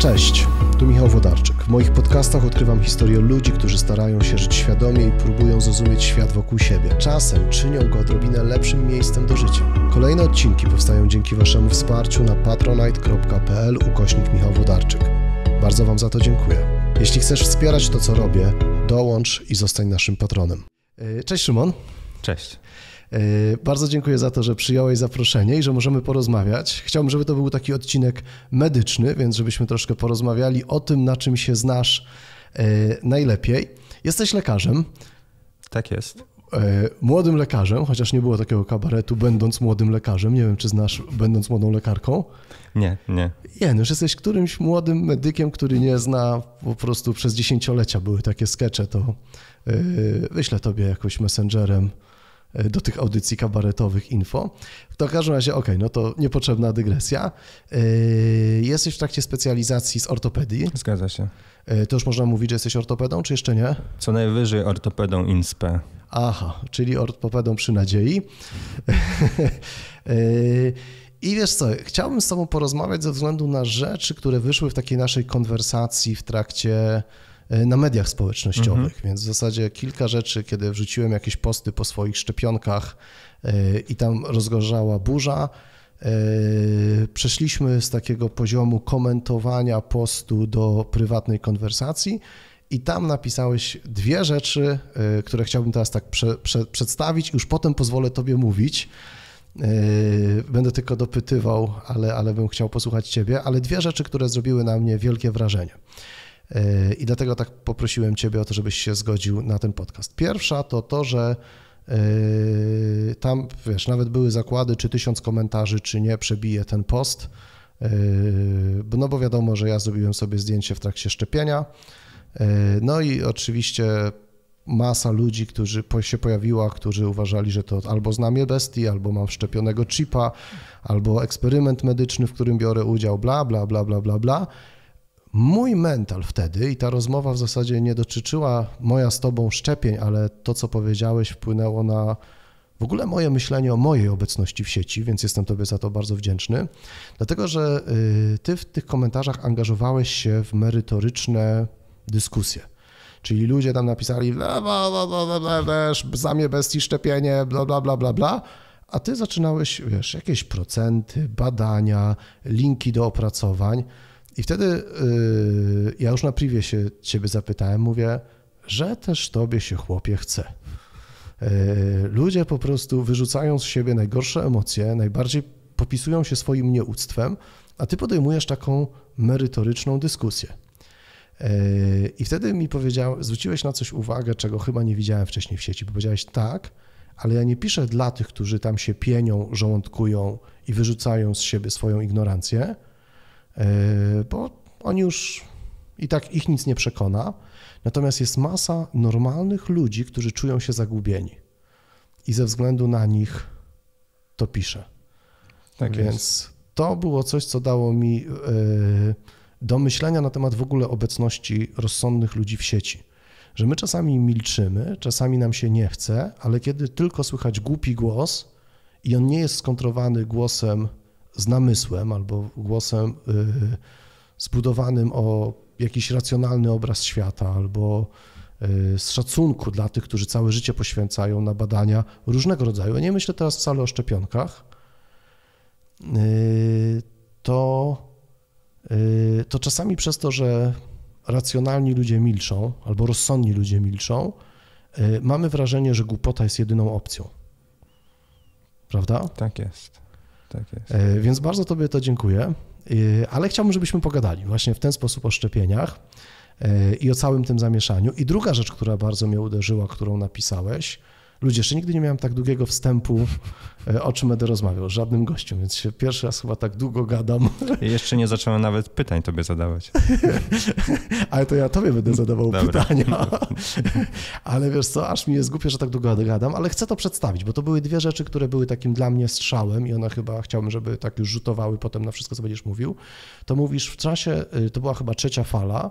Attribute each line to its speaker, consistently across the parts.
Speaker 1: Cześć, tu Michał Wodarczyk. W moich podcastach odkrywam historię ludzi, którzy starają się żyć świadomie i próbują zrozumieć świat wokół siebie. Czasem czynią go odrobinę lepszym miejscem do życia. Kolejne odcinki powstają dzięki Waszemu wsparciu na patronite.pl ukośnik Michał Wodarczyk. Bardzo Wam za to dziękuję. Jeśli chcesz wspierać to, co robię, dołącz i zostań naszym patronem. E, cześć Szymon. Cześć. Yy, bardzo dziękuję za to, że przyjąłeś zaproszenie i że możemy porozmawiać. Chciałbym, żeby to był taki odcinek medyczny, więc żebyśmy troszkę porozmawiali o tym, na czym się znasz yy, najlepiej. Jesteś lekarzem. Tak jest yy, młodym lekarzem, chociaż nie było takiego kabaretu, będąc młodym lekarzem. Nie wiem, czy znasz, będąc młodą lekarką. Nie, nie. już jesteś którymś młodym medykiem, który nie zna po prostu przez dziesięciolecia były takie skecze, to yy, wyślę tobie jakoś messengerem E, do tych audycji kabaretowych info. To w każdym razie, okej, okay, no to niepotrzebna dygresja. E, jesteś w trakcie specjalizacji z ortopedii. Zgadza się. E, to już można mówić, że jesteś ortopedą, czy jeszcze nie?
Speaker 2: Co najwyżej ortopedą INSPE.
Speaker 1: Aha, czyli ortopedą przy nadziei. I wiesz co, chciałbym z Tobą porozmawiać ze względu na rzeczy, które wyszły w takiej naszej konwersacji w trakcie E, na mediach społecznościowych, mhm. więc w zasadzie kilka rzeczy, kiedy wrzuciłem jakieś posty po swoich szczepionkach e, i tam rozgorzała burza, e, przeszliśmy z takiego poziomu komentowania postu do prywatnej konwersacji i tam napisałeś dwie rzeczy, które chciałbym teraz tak prze, prze, przedstawić, już potem pozwolę Tobie mówić. Będę tylko dopytywał, ale, ale bym chciał posłuchać Ciebie, ale dwie rzeczy, które zrobiły na mnie wielkie wrażenie. E, I dlatego tak poprosiłem Ciebie o to, żebyś się zgodził na ten podcast. Pierwsza to to, że e, tam, wiesz, nawet były zakłady, czy tysiąc komentarzy, czy nie przebije ten post. E, no bo wiadomo, że ja zrobiłem sobie zdjęcie w trakcie szczepienia. No i oczywiście masa ludzi, którzy się pojawiła, którzy uważali, że to albo znamie bestii, albo mam szczepionego chipa, albo eksperyment medyczny, w którym biorę udział, bla, bla, bla, bla, bla, bla mój mental wtedy i ta rozmowa w zasadzie nie dotyczyła moja z tobą szczepień, ale to, co powiedziałeś, wpłynęło na w ogóle moje myślenie o mojej obecności w sieci, więc jestem Tobie za to bardzo wdzięczny, dlatego że y, Ty w tych komentarzach angażowałeś się w merytoryczne dyskusje. Czyli ludzie tam napisali, bla, bla, bla, bla, bla, bla, za mnie bestii szczepienie, bla, bla, bla, bla, bla. A ty zaczynałeś, wiesz, jakieś procenty, badania, linki do opracowań. I wtedy yy, ja już na priwie się ciebie zapytałem, mówię, że też tobie się chłopie chce. Yy, ludzie po prostu wyrzucają z siebie najgorsze emocje, najbardziej popisują się swoim nieuctwem, a ty podejmujesz taką merytoryczną dyskusję. Yy, I wtedy mi powiedział, zwróciłeś na coś uwagę, czego chyba nie widziałem wcześniej w sieci, bo powiedziałeś tak, ale ja nie piszę dla tych, którzy tam się pienią, żołądkują i wyrzucają z siebie swoją ignorancję, Yy, bo oni już i tak ich nic nie przekona. Natomiast jest masa normalnych ludzi, którzy czują się zagubieni i ze względu na nich to piszę. Tak Więc jest. to było coś, co dało mi yy, do myślenia na temat w ogóle obecności rozsądnych ludzi w sieci. Że my czasami milczymy, czasami nam się nie chce, ale kiedy tylko słychać głupi głos i on nie jest skontrowany głosem z namysłem albo głosem y, zbudowanym o jakiś racjonalny obraz świata albo y, z szacunku dla tych, którzy całe życie poświęcają na badania różnego rodzaju. nie myślę teraz wcale o szczepionkach. Y, to, to czasami przez to, że racjonalni ludzie milczą albo rozsądni ludzie milczą, mamy wrażenie, że głupota jest jedyną opcją. Prawda? Tak jest. Tak jest. E, więc bardzo Tobie to dziękuję, e, ale chciałbym, żebyśmy pogadali właśnie w ten sposób o szczepieniach e, i o całym tym zamieszaniu. I druga rzecz, która bardzo mnie uderzyła, którą napisałeś, Ludzie, jeszcze nigdy nie miałem tak długiego wstępu, e, o czym będę rozmawiał, z żadnym gościem, więc się pierwszy raz chyba tak długo gadam.
Speaker 2: Jeszcze nie zacząłem nawet pytań tobie zadawać.
Speaker 1: Ale to ja tobie będę zadawał Dobra. pytania. Ale wiesz co, aż mi jest głupie, że tak długo gadam, ale chcę to przedstawić, bo to były dwie rzeczy, które były takim dla mnie strzałem i one chyba chciałbym, żeby tak już rzutowały potem na wszystko, co będziesz mówił. To mówisz w czasie, y, to była chyba trzecia fala,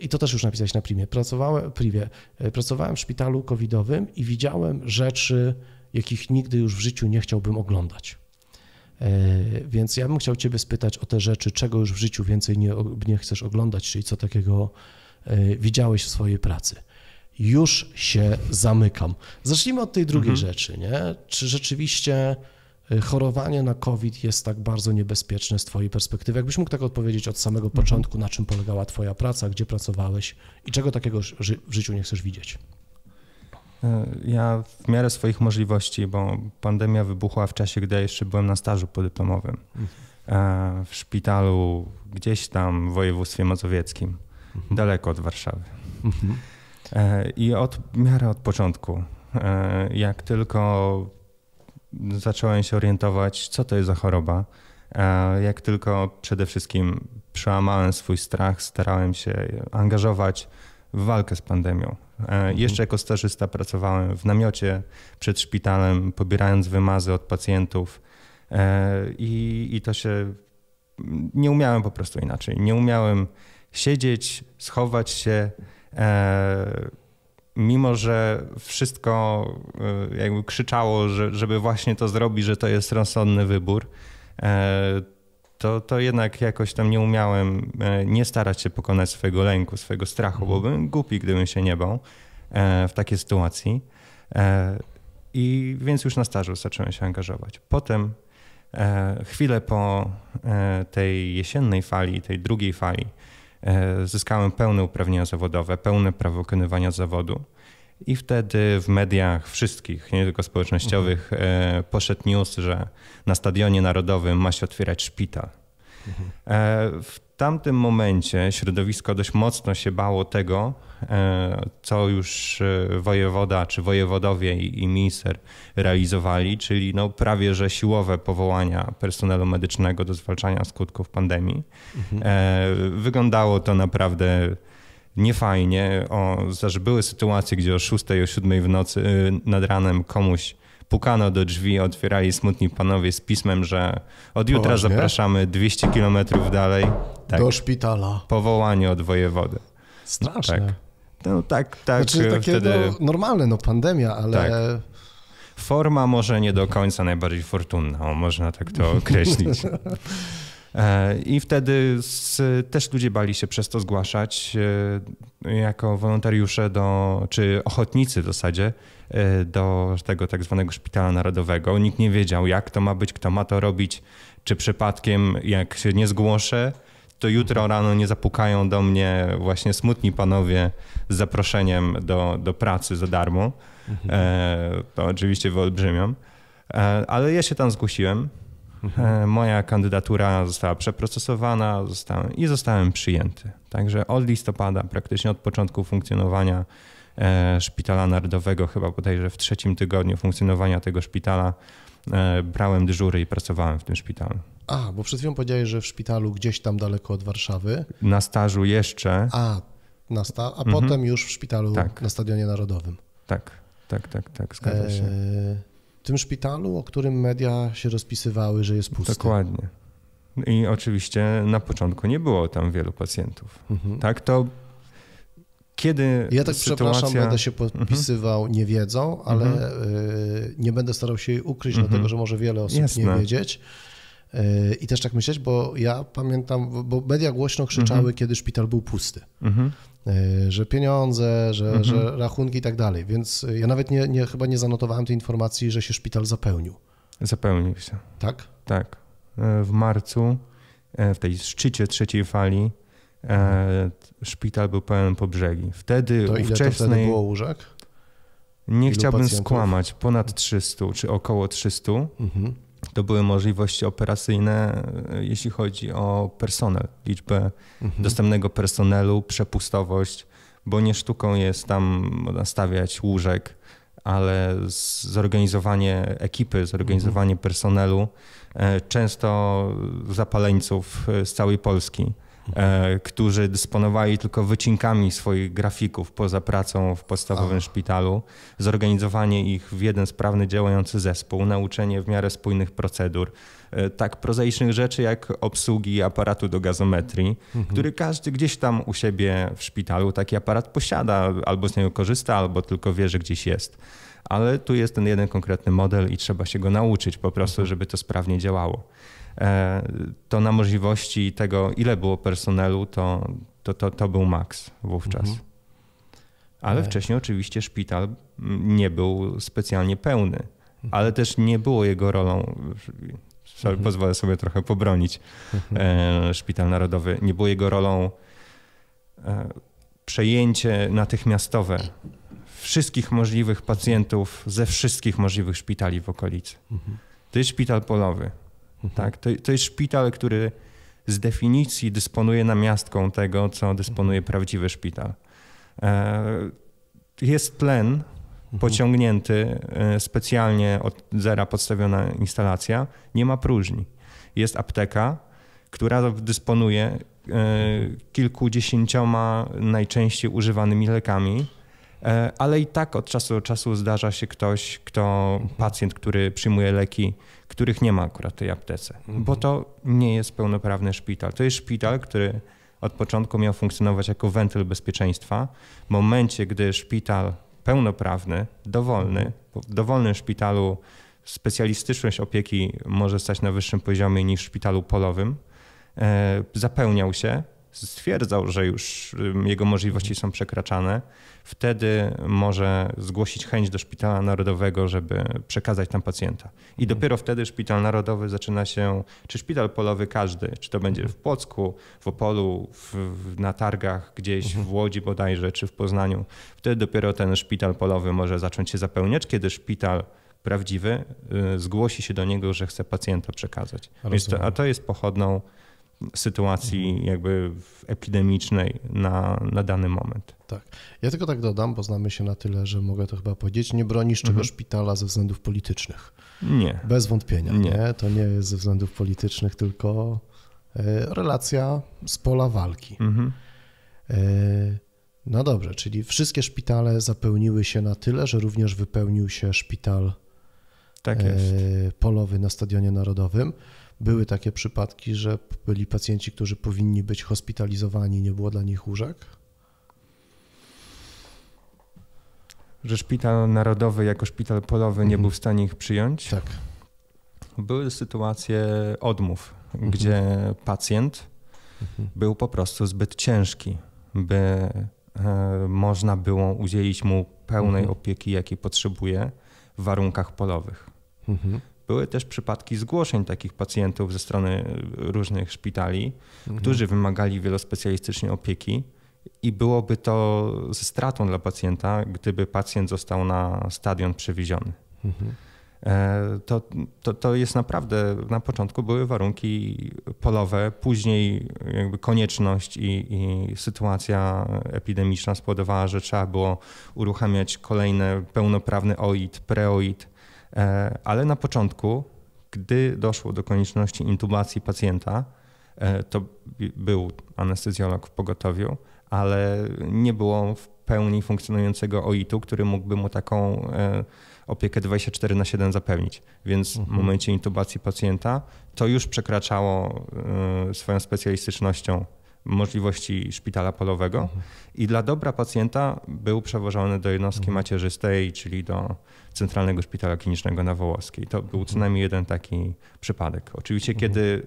Speaker 1: i to też już napisałeś na primie, pracowałem, privie, e, pracowałem w szpitalu covidowym i widziałem rzeczy, jakich nigdy już w życiu nie chciałbym oglądać. E, więc ja bym chciał Ciebie spytać o te rzeczy, czego już w życiu więcej nie, nie chcesz oglądać, czyli co takiego e, widziałeś w swojej pracy. Już się zamykam. Zacznijmy od tej drugiej mhm. rzeczy, nie? Czy rzeczywiście E, chorowanie na COVID jest tak bardzo niebezpieczne z Twojej perspektywy? Jakbyś mógł tak odpowiedzieć od samego mhm. początku, na czym polegała Twoja praca, gdzie pracowałeś i czego takiego ży w życiu nie chcesz widzieć?
Speaker 2: E, ja w miarę swoich możliwości, bo pandemia wybuchła w czasie, gdy ja jeszcze byłem na stażu podyplomowym mhm. e, w szpitalu gdzieś tam w województwie mazowieckim, mhm. daleko od Warszawy. Mhm. I od miarę od początku. Jak tylko zacząłem się orientować, co to jest za choroba. E, jak tylko przede wszystkim przełamałem swój strach, starałem się angażować w walkę z pandemią. E, mhm. Jeszcze jako stażysta pracowałem w namiocie przed szpitalem, pobierając wymazy od pacjentów e, i, i to się nie umiałem po prostu inaczej. Nie umiałem siedzieć, schować się mimo że wszystko e, jakby krzyczało, że, żeby właśnie to zrobić, że to jest rozsądny wybór, e, to, to jednak jakoś tam nie umiałem e, nie starać się pokonać swojego lęku, swojego strachu, bo bym głupi, gdybym się nie bał w takiej sytuacji. I więc już na stażu zacząłem się angażować. Potem, chwilę po tej jesiennej fali, tej drugiej fali, E, zyskałem pełne uprawnienia zawodowe, pełne prawo wykonywania zawodu. I wtedy w mediach wszystkich, nie tylko społecznościowych, mhm. E, poszedł news, że na stadionie narodowym ma się otwierać szpital. Mhm. E, w tamtym momencie środowisko dość mocno się bało tego, E, co już e, wojewoda czy wojewodowie i, minister realizowali, czyli no prawie że siłowe powołania personelu medycznego do zwalczania skutków pandemii. Mhm. E, wyglądało to naprawdę niefajnie. O, też były sytuacje, gdzie o 6, o 7 w nocy nad ranem komuś pukano do drzwi, otwierali smutni panowie z pismem, że od jutra Poważnie? zapraszamy 200 kilometrów dalej. Tak, do szpitala. Powołanie od wojewody. No Straszne. tak. No tak, tak. Znaczy e, takie wtedy... no,
Speaker 1: normalne, no pandemia, ale... Tak.
Speaker 2: Forma może nie do końca najbardziej fortunna, można tak to określić. E, I wtedy z, też ludzie bali się przez to zgłaszać e, jako wolontariusze do, czy ochotnicy w zasadzie do tego tak zwanego szpitala narodowego. Nikt nie wiedział, jak to ma być, kto ma to robić, czy przypadkiem, jak się nie zgłoszę, to jutro rano nie zapukają do mnie właśnie smutni panowie z zaproszeniem do, do pracy za darmo. Mhm. E, to oczywiście wyolbrzymią. E, ale ja się tam zgłosiłem. Mhm. E, moja kandydatura została przeprocesowana zostałem, i zostałem przyjęty. Także od listopada, praktycznie od początku funkcjonowania e, szpitala narodowego, chyba bodajże w trzecim tygodniu funkcjonowania tego szpitala, e, brałem dyżury i pracowałem w tym szpitalu.
Speaker 1: A, bo przed chwilą powiedziałeś, że w szpitalu gdzieś tam daleko od Warszawy.
Speaker 2: Na stażu jeszcze. A,
Speaker 1: na sta, a mhm. potem już w szpitalu tak. na Stadionie
Speaker 2: Narodowym. Tak, tak, tak, tak, zgadza się.
Speaker 1: E, tym szpitalu, o którym media się rozpisywały, że jest pusty.
Speaker 2: Dokładnie. I oczywiście na początku nie było tam wielu pacjentów. Mhm. Tak, to
Speaker 1: kiedy. Ja tak sytuacja... przepraszam, będę się mhm. podpisywał mhm. niewiedzą, ale mhm. E, nie będę starał się jej ukryć, mhm. dlatego że może wiele osób Jasne. nie wiedzieć. E, I też tak myśleć, bo ja pamiętam, bo media głośno krzyczały, mhm. kiedy szpital był pusty. Mhm. Y, że pieniądze, że, mhm. że rachunki i tak dalej. Więc ja nawet nie, nie, chyba nie zanotowałem tej informacji, że się szpital zapełnił.
Speaker 2: Zapełnił się. Tak? Tak. E, w marcu, e, w tej szczycie trzeciej fali, e, szpital był pełen po brzegi. Wtedy to ile to wtedy było łóżek? Nie Ilu chciałbym pacjentów? skłamać, ponad 300 czy około 300. Mhm to były możliwości operacyjne, e, jeśli chodzi o personel, liczbę mhm. dostępnego personelu, przepustowość, bo nie sztuką jest tam nastawiać łóżek, ale zorganizowanie ekipy, zorganizowanie mhm. personelu, e, często zapaleńców e, z całej Polski. E, którzy dysponowali tylko wycinkami swoich grafików poza pracą w podstawowym szpitalu, zorganizowanie ich w jeden sprawny działający zespół, nauczenie w miarę spójnych procedur, e, tak prozaicznych rzeczy jak obsługi aparatu do gazometrii, mhm. który każdy gdzieś tam u siebie w szpitalu taki aparat posiada, albo z niego korzysta, albo tylko wie, że gdzieś jest. Ale tu jest ten jeden konkretny model i trzeba się go nauczyć po prostu, mhm. żeby to sprawnie działało. E, to na możliwości tego, ile było personelu, to, to, to, to był maks wówczas. Mhm. Ale e. wcześniej oczywiście szpital nie był specjalnie pełny, mhm. ale też nie było jego rolą. Mhm. Pozwolę sobie trochę pobronić. E, szpital Narodowy nie było jego rolą przejęcie natychmiastowe wszystkich możliwych pacjentów ze wszystkich możliwych szpitali w okolicy. Ty, To jest szpital polowy. Mhm. Tak? To, to jest szpital, który z definicji dysponuje namiastką tego, co mhm. dysponuje prawdziwy szpital. E, jest tlen mhm. pociągnięty, e, specjalnie od zera podstawiona instalacja, nie ma próżni. Jest apteka, która dysponuje e, kilkudziesięcioma najczęściej używanymi lekami, ale i tak od czasu do czasu zdarza się ktoś, kto, pacjent, który przyjmuje leki których nie ma akurat w tej aptece, mhm. bo to nie jest pełnoprawny szpital. To jest szpital, który od początku miał funkcjonować jako wentyl bezpieczeństwa. W momencie, gdy szpital pełnoprawny, dowolny, w dowolnym szpitalu specjalistyczność opieki może stać na wyższym poziomie niż w szpitalu polowym, e, zapełniał się, stwierdzał, że już jego możliwości są przekraczane, wtedy może zgłosić chęć do Szpitala Narodowego, żeby przekazać tam pacjenta. I mhm. dopiero wtedy Szpital Narodowy zaczyna się, czy Szpital Polowy każdy, czy to będzie w mhm. Płocku, w Opolu, w, na targach gdzieś, mhm. w Łodzi bodajże, czy w Poznaniu. Wtedy dopiero ten Szpital Polowy może zacząć się zapełniać, kiedy Szpital prawdziwy y, zgłosi się do niego, że chce pacjenta przekazać. To, a to jest pochodną sytuacji jakby epidemicznej na, na dany moment.
Speaker 1: Tak. Ja tylko tak dodam, bo znamy się na tyle, że mogę to chyba powiedzieć. Nie bronisz czego mhm. szpitala ze względów politycznych. Nie. Bez wątpienia. Nie. nie. To nie jest ze względów politycznych, tylko e, relacja z pola walki. Mhm. E, no dobrze, czyli wszystkie szpitale zapełniły się na tyle, że również wypełnił się szpital tak e, polowy na Stadionie Narodowym były takie przypadki, że byli pacjenci, którzy powinni być
Speaker 2: hospitalizowani, nie było dla nich łóżek? Że szpital narodowy jako szpital polowy nie mhm. był w stanie ich przyjąć? Tak. Były sytuacje odmów, mhm. gdzie pacjent mhm. był po prostu zbyt ciężki, by e, można było udzielić mu pełnej mhm. opieki, jakiej potrzebuje w warunkach polowych. Mhm. Były też przypadki zgłoszeń takich pacjentów ze strony e, różnych szpitali, mhm. którzy wymagali wielospecjalistycznej opieki. I byłoby to ze stratą dla pacjenta, gdyby pacjent został na stadion przewieziony. Mhm. E, to, to, to jest naprawdę, na początku były warunki polowe, później jakby konieczność i, i sytuacja epidemiczna spowodowała, że trzeba było uruchamiać kolejne pełnoprawny OIT, preoit E, ale na początku, gdy doszło do konieczności intubacji pacjenta, e, to był anestezjolog w pogotowiu, ale nie było w pełni funkcjonującego OIT-u, który mógłby mu taką e, opiekę 24 na 7 zapewnić. Więc w mhm. momencie intubacji pacjenta to już przekraczało swoją specjalistycznością możliwości szpitala polowego mhm. i dla dobra pacjenta był przewożony do jednostki mhm. macierzystej, czyli do Centralnego Szpitala Klinicznego na Wołoskiej. To był co mhm. najmniej jeden taki przypadek. Oczywiście, kiedy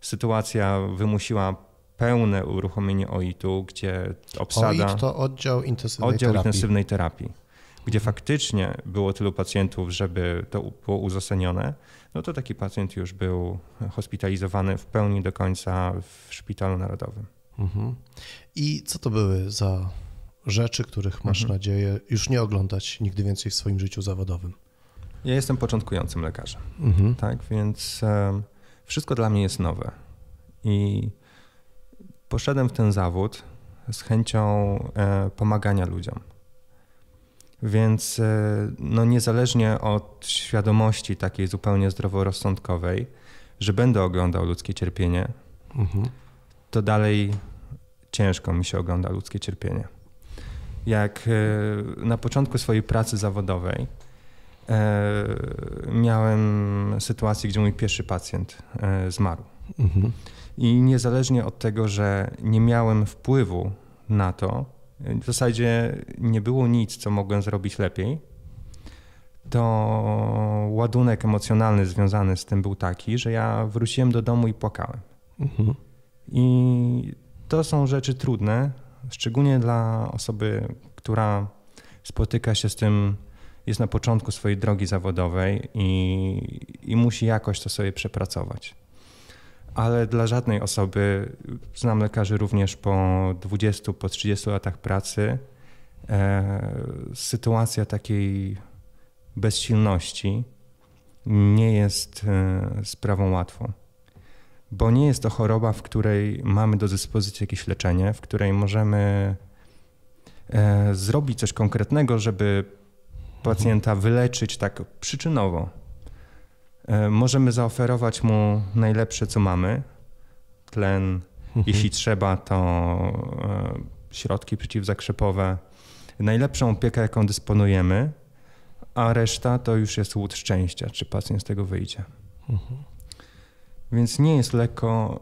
Speaker 2: sytuacja wymusiła pełne uruchomienie OIT-u, gdzie obsada... OIT to
Speaker 1: oddział intensywnej oddział terapii. intensywnej
Speaker 2: terapii. Gdzie faktycznie było tylu pacjentów, żeby to było uzasadnione, no to taki pacjent już był hospitalizowany w pełni do końca w Szpitalu Narodowym.
Speaker 1: Mhm. I co to były za rzeczy, których masz mhm. nadzieję już nie oglądać nigdy więcej w swoim życiu zawodowym?
Speaker 2: Ja jestem początkującym lekarzem, mhm. tak? Więc um, wszystko dla mnie jest nowe. I poszedłem w ten zawód z chęcią e, pomagania ludziom. Więc e, no, niezależnie od świadomości takiej zupełnie zdroworozsądkowej, że będę oglądał ludzkie cierpienie, mhm. to dalej ciężko mi się ogląda ludzkie cierpienie. Jak e, na początku swojej pracy zawodowej e, miałem sytuację, gdzie mój pierwszy pacjent e, zmarł. Mhm. I niezależnie od tego, że nie miałem wpływu na to, w zasadzie nie było nic, co mogłem zrobić lepiej, to ładunek emocjonalny związany z tym był taki, że ja wróciłem do domu i płakałem. Mhm. I to są rzeczy trudne, szczególnie dla osoby, która spotyka się z tym, jest na początku swojej drogi zawodowej i, i musi jakoś to sobie przepracować. Ale dla żadnej osoby, znam lekarzy również po 20, po 30 latach pracy, e, sytuacja takiej bezsilności nie jest e, sprawą łatwą bo nie jest to choroba, w której mamy do dyspozycji jakieś leczenie, w której możemy e, zrobić coś konkretnego, żeby pacjenta wyleczyć tak przyczynowo. E, możemy zaoferować mu najlepsze, co mamy. Tlen, mhm. jeśli trzeba, to e, środki przeciwzakrzepowe, najlepszą opiekę, jaką dysponujemy, a reszta to już jest łód szczęścia, czy pacjent z tego wyjdzie. Mhm. Więc nie jest lekko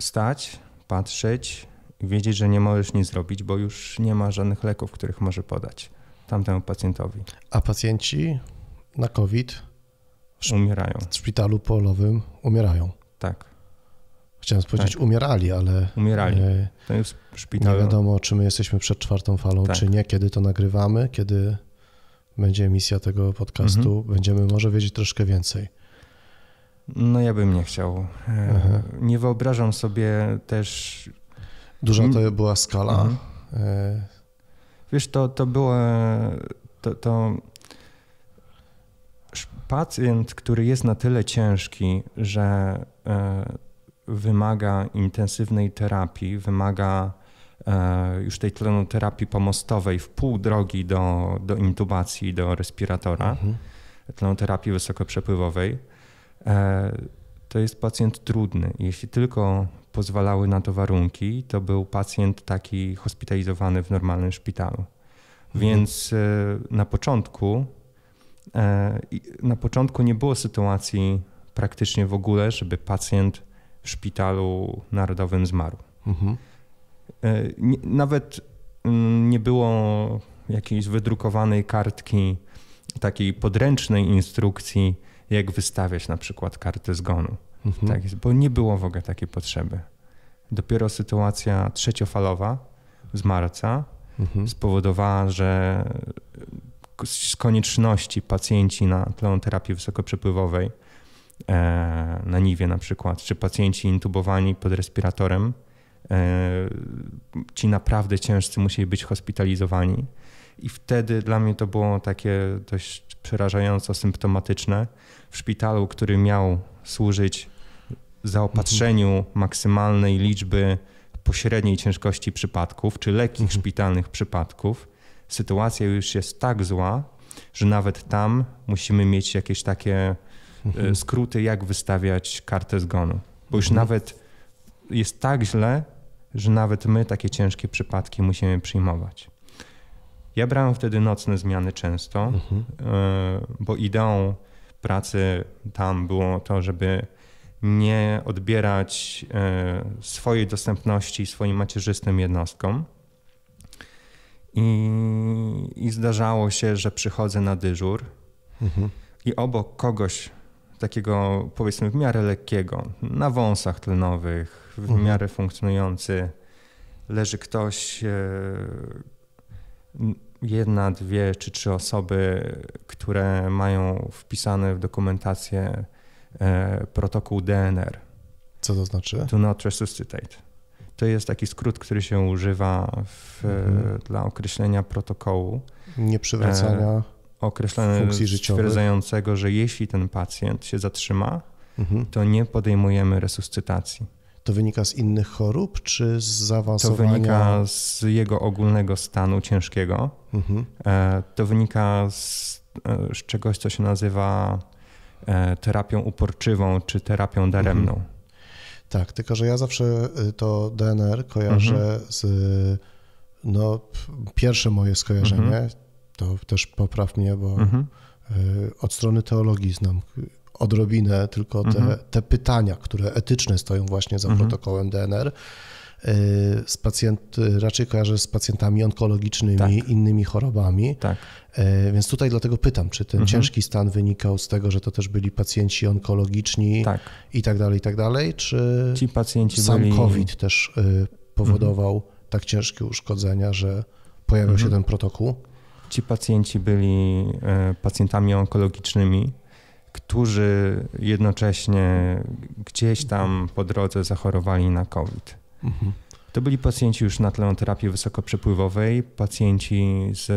Speaker 2: stać, patrzeć i wiedzieć, że nie możesz nic zrobić, bo już nie ma żadnych leków, których może podać tamtemu pacjentowi. A pacjenci na COVID umierają. W szpitalu
Speaker 1: polowym umierają. Tak. Chciałem powiedzieć tak. umierali, ale umierali. E, to jest szpital. Nie wiadomo, czy my jesteśmy przed czwartą falą, tak. czy nie, kiedy to nagrywamy, kiedy będzie emisja tego podcastu, mhm. będziemy może wiedzieć troszkę więcej.
Speaker 2: No ja bym nie chciał. E, Aha. Nie wyobrażam sobie też... Duża to była skala. Aha. Mhm. E, Wiesz, to, to było... E, to, to pacjent, który jest na tyle ciężki, że wymaga intensywnej terapii, wymaga już tej tlenoterapii pomostowej w pół drogi do, do intubacji, do respiratora, mhm. tlenoterapii wysokoprzepływowej, E, to jest pacjent trudny. Jeśli tylko pozwalały na to warunki, to był pacjent taki hospitalizowany w normalnym szpitalu. Mhm. Więc e, na początku e, na początku nie było sytuacji praktycznie w ogóle, żeby pacjent w szpitalu narodowym zmarł. Mhm. Nawet mm, nie było jakiejś wydrukowanej kartki, takiej podręcznej instrukcji, jak wystawiać na przykład kartę zgonu. Mhm. Tak, bo nie było w ogóle takiej potrzeby. Dopiero sytuacja trzeciofalowa z marca mhm. spowodowała, że z konieczności pacjenci na pleonoterapii wysokoprzepływowej, e, na Niwie na przykład, czy pacjenci intubowani pod respiratorem, e, ci naprawdę ciężcy musieli być hospitalizowani. I wtedy dla mnie to było takie dość przerażająco symptomatyczne. W szpitalu, który miał służyć zaopatrzeniu maksymalnej liczby pośredniej ciężkości przypadków, czy lekkich mhm. szpitalnych przypadków, sytuacja już jest tak zła, że nawet tam musimy mieć jakieś takie e, mhm. skróty, jak wystawiać kartę zgonu. Bo już mhm. nawet jest tak źle, że nawet my takie ciężkie przypadki musimy przyjmować. Ja brałem wtedy nocne zmiany często, mhm. E, bo ideą pracy tam było to, żeby nie odbierać e, swojej dostępności swoim macierzystym jednostkom. I, I, zdarzało się, że przychodzę na dyżur mhm. i obok kogoś takiego, powiedzmy, w miarę lekkiego, na wąsach tlenowych, w mhm. miarę funkcjonujący, leży ktoś. E, jedna, dwie czy trzy osoby, które mają wpisane w dokumentację e, protokół DNR. Co to znaczy? Do not resuscitate. To jest taki skrót, który się używa w, mhm. dla określenia protokołu. Nie przywracania e, funkcji życiowej. stwierdzającego, że jeśli ten pacjent się zatrzyma, mhm.
Speaker 1: to nie podejmujemy resuscytacji. To wynika z innych chorób, czy z zaawansowania? To wynika
Speaker 2: z jego ogólnego stanu ciężkiego. Mhm. E, to wynika z, e, z, czegoś, co się nazywa e, terapią uporczywą, czy terapią daremną. Mhm.
Speaker 1: Tak, tylko że ja zawsze y, to DNR kojarzę mhm. z... No, pierwsze moje skojarzenie, mhm. to też popraw mnie, bo mhm. y, od strony teologii znam y, odrobinę tylko te, mhm. te pytania, które etyczne stoją właśnie za mhm. protokołem DNR. Y, z pacjent, raczej kojarzę z pacjentami onkologicznymi, tak. innymi chorobami. Tak. Y, więc tutaj dlatego pytam, czy ten mhm. ciężki stan wynikał z tego, że to też byli pacjenci onkologiczni tak. i tak dalej, i tak dalej, czy Ci pacjenci sam byli... COVID też y, powodował
Speaker 2: mhm. tak ciężkie uszkodzenia, że pojawił się mhm. ten protokół? Ci pacjenci byli pacjentami onkologicznymi, którzy jednocześnie gdzieś tam po drodze zachorowali na COVID. Mhm. To byli pacjenci już na terapii wysokoprzepływowej, pacjenci z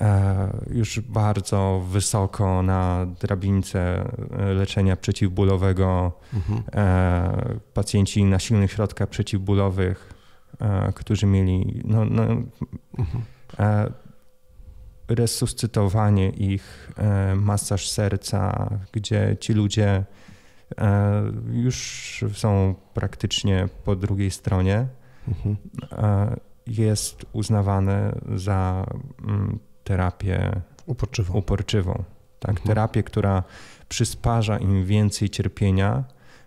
Speaker 2: e, już bardzo wysoko na drabince e, leczenia przeciwbólowego, mhm. e, pacjenci na silnych środkach przeciwbólowych, e, którzy mieli no, no mhm. E, resuscytowanie ich, e, masaż serca, gdzie ci ludzie e, już są praktycznie po drugiej stronie, mhm. E, jest uznawane za mm, terapię uporczywą. uporczywą tak? Mhm. Terapię, która przysparza im więcej cierpienia,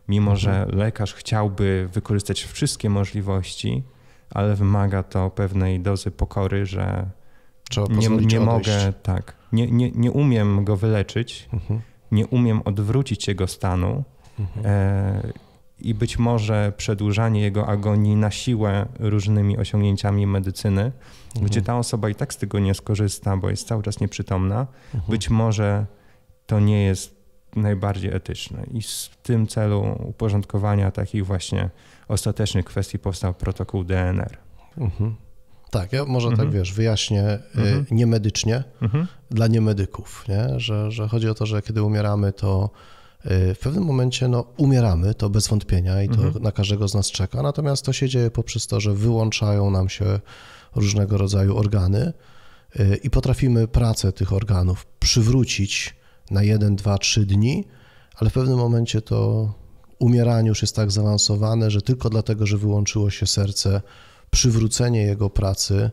Speaker 2: mimo mhm. że lekarz chciałby wykorzystać wszystkie możliwości, ale wymaga to pewnej dozy pokory, że Trzeba nie, nie mogę, tak. Nie, nie, nie umiem go wyleczyć, mhm. nie umiem odwrócić jego stanu. Mhm. E, I być może przedłużanie jego agonii na siłę różnymi osiągnięciami medycyny, mhm. gdzie ta osoba i tak z tego nie skorzysta, bo jest cały czas nieprzytomna, mhm. być może to nie jest najbardziej etyczne. I w tym celu uporządkowania takich właśnie ostatecznych kwestii powstał protokół DNR. Mhm.
Speaker 1: Tak, ja może tak, mhm. tak wiesz, wyjaśnię y, mhm. niemedycznie mhm. dla niemedyków, nie? że, że chodzi o to, że kiedy umieramy, to y, w pewnym momencie no, umieramy, to bez wątpienia i to mhm. na każdego z nas czeka, natomiast to się dzieje poprzez to, że wyłączają nam się różnego rodzaju organy y, i potrafimy pracę tych organów przywrócić na 1, 2, 3 dni, ale w pewnym momencie to umieranie już jest tak zaawansowane, że tylko dlatego, że wyłączyło się serce, przywrócenie jego pracy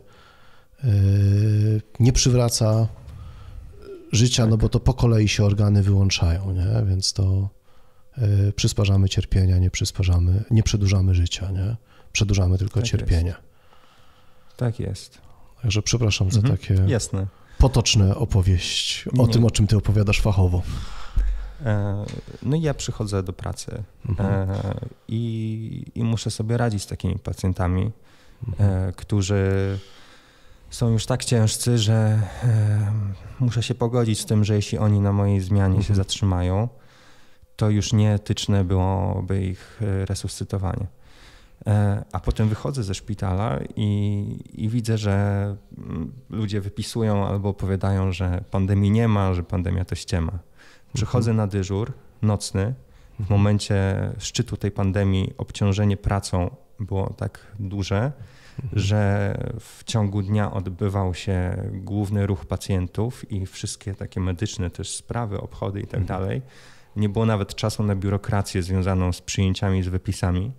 Speaker 1: e, nie przywraca życia, tak. no bo to po kolei się organy wyłączają, nie? więc to e, przysparzamy cierpienia, nie przysparzamy, nie przedłużamy życia, nie? Przedłużamy tylko tak cierpienie.
Speaker 2: Jest. Tak jest. Także przepraszam mhm. za takie Jasne.
Speaker 1: potoczne opowieść o nie. tym, o czym ty opowiadasz fachowo.
Speaker 2: E, no i ja przychodzę do pracy mhm. i, i muszę sobie radzić z takimi pacjentami. Mhm. E, którzy są już tak ciężcy, że e, muszę się pogodzić z tym, że jeśli oni na mojej zmianie się mhm. zatrzymają, to już nieetyczne byłoby ich e, resuscytowanie. A potem wychodzę ze szpitala i, i, widzę, że mm, ludzie wypisują albo opowiadają, że pandemii nie ma, że pandemia to ściema. Przychodzę mhm. na dyżur nocny. W momencie szczytu tej pandemii obciążenie pracą było tak duże, że w ciągu dnia odbywał się główny ruch pacjentów i wszystkie takie medyczne też sprawy, obchody i tak mhm. dalej. Nie było nawet czasu na biurokrację związaną z przyjęciami, z wypisami, mhm.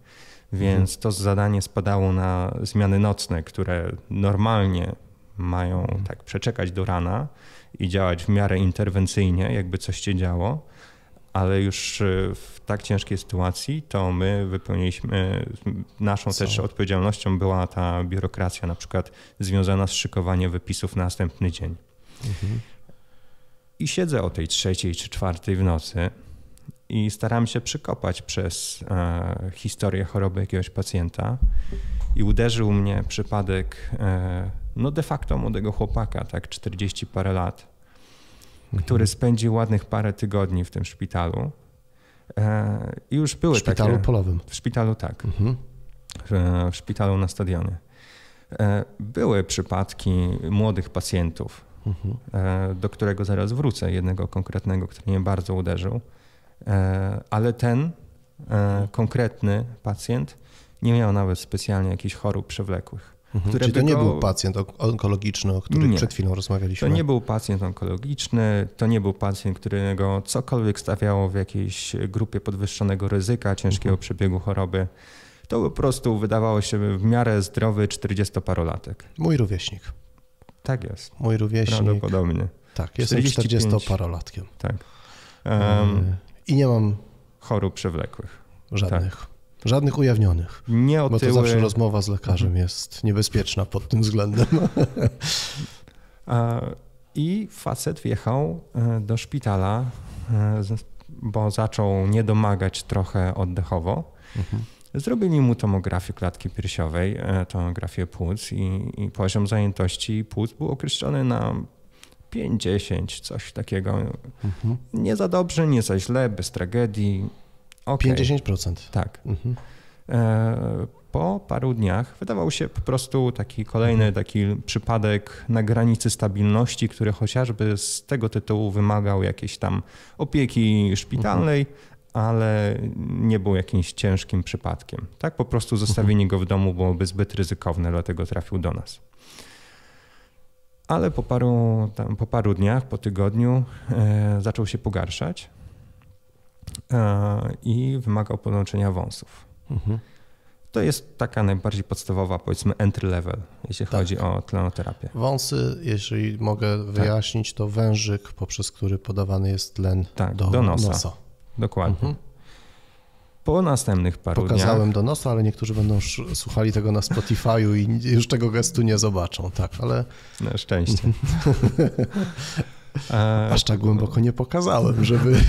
Speaker 2: więc to zadanie spadało na zmiany nocne, które normalnie mają mhm. tak przeczekać do rana i działać w miarę interwencyjnie, jakby coś się działo ale już e, w tak ciężkiej sytuacji to my wypełniliśmy, e, naszą Co? też odpowiedzialnością była ta biurokracja na przykład związana z szykowaniem wypisów na następny dzień. Mhm. I siedzę o tej trzeciej czy czwartej w nocy i staram się przykopać przez e, historię choroby jakiegoś pacjenta i uderzył mnie przypadek e, no de facto młodego chłopaka, tak 40 parę lat, który spędził ładnych parę tygodni w tym szpitalu. E, I już były w szpitalu takie, polowym. W szpitalu, tak. Mhm. W e, szpitalu na stadionie. E, były przypadki młodych pacjentów, mhm. do którego zaraz wrócę, jednego konkretnego, który mnie bardzo uderzył, ale ten konkretny pacjent nie miał nawet specjalnie jakichś chorób przewlekłych. Mhm. Które Czyli znaczy, to nie go... był
Speaker 1: pacjent onkologiczny, o którym nie. przed chwilą rozmawialiśmy? To nie
Speaker 2: był pacjent onkologiczny, to nie był pacjent, którego cokolwiek stawiało w jakiejś grupie podwyższonego ryzyka ciężkiego mhm. przebiegu choroby. To po prostu wydawało się w miarę zdrowy 40-parolatek.
Speaker 1: Mój rówieśnik. Tak jest. Mój rówieśnik. Prawdopodobnie. Tak, jestem 40-parolatkiem. Tak. Um, I nie mam
Speaker 2: chorób przewlekłych. Żadnych.
Speaker 1: Tak. Żadnych ujawnionych. Nie otyły. Bo to zawsze rozmowa z lekarzem
Speaker 2: mhm. jest niebezpieczna pod tym względem. I facet wjechał e, do szpitala, e, bo zaczął niedomagać trochę oddechowo. Mhm. Zrobili mu tomografię klatki piersiowej, e, tomografię płuc i, i poziom zajętości płuc był określony na 50, coś takiego. Mhm. Nie za dobrze, nie za źle, bez tragedii Okay. 50%. Tak. Mhm. E, po paru dniach wydawał się po prostu taki kolejny mhm. taki przypadek na granicy stabilności, który chociażby z tego tytułu wymagał jakiejś tam opieki szpitalnej, mhm. ale nie był jakimś ciężkim przypadkiem. Tak po prostu zostawienie mhm. go w domu byłoby zbyt ryzykowne, dlatego trafił do nas. Ale po paru, tam, po paru dniach, po tygodniu e, zaczął się pogarszać E, i wymagał podłączenia wąsów. Mhm. To jest taka najbardziej podstawowa, powiedzmy, entry level, jeśli tak. chodzi o tlenoterapię. Wąsy, jeżeli mogę tak. wyjaśnić,
Speaker 1: to wężyk, poprzez który podawany jest tlen tak, do, do nosa. nosa.
Speaker 2: Dokładnie. Mhm. Po następnych paru Pokazałem dniach...
Speaker 1: do nosa, ale niektórzy będą już słuchali tego na Spotify'u i już tego gestu nie zobaczą, tak, ale... Na szczęście.
Speaker 2: E, Aż tak głęboko nie pokazałem, żeby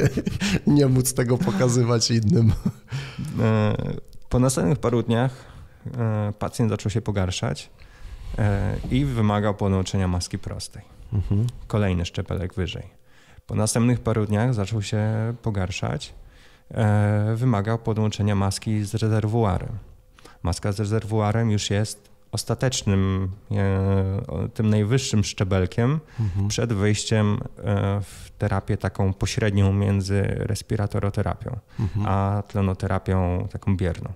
Speaker 2: nie móc tego pokazywać innym. E, po następnych paru dniach e, pacjent zaczął się pogarszać i wymagał podłączenia maski prostej. Mhm. Kolejny szczepelek wyżej. Po następnych paru dniach zaczął się pogarszać. Wymagał podłączenia maski z rezerwuarem. Maska z rezerwuarem już jest ostatecznym, e, tym najwyższym szczebelkiem mhm. przed wejściem e, w terapię taką pośrednią między respiratoroterapią mhm. a tlenoterapią taką bierną.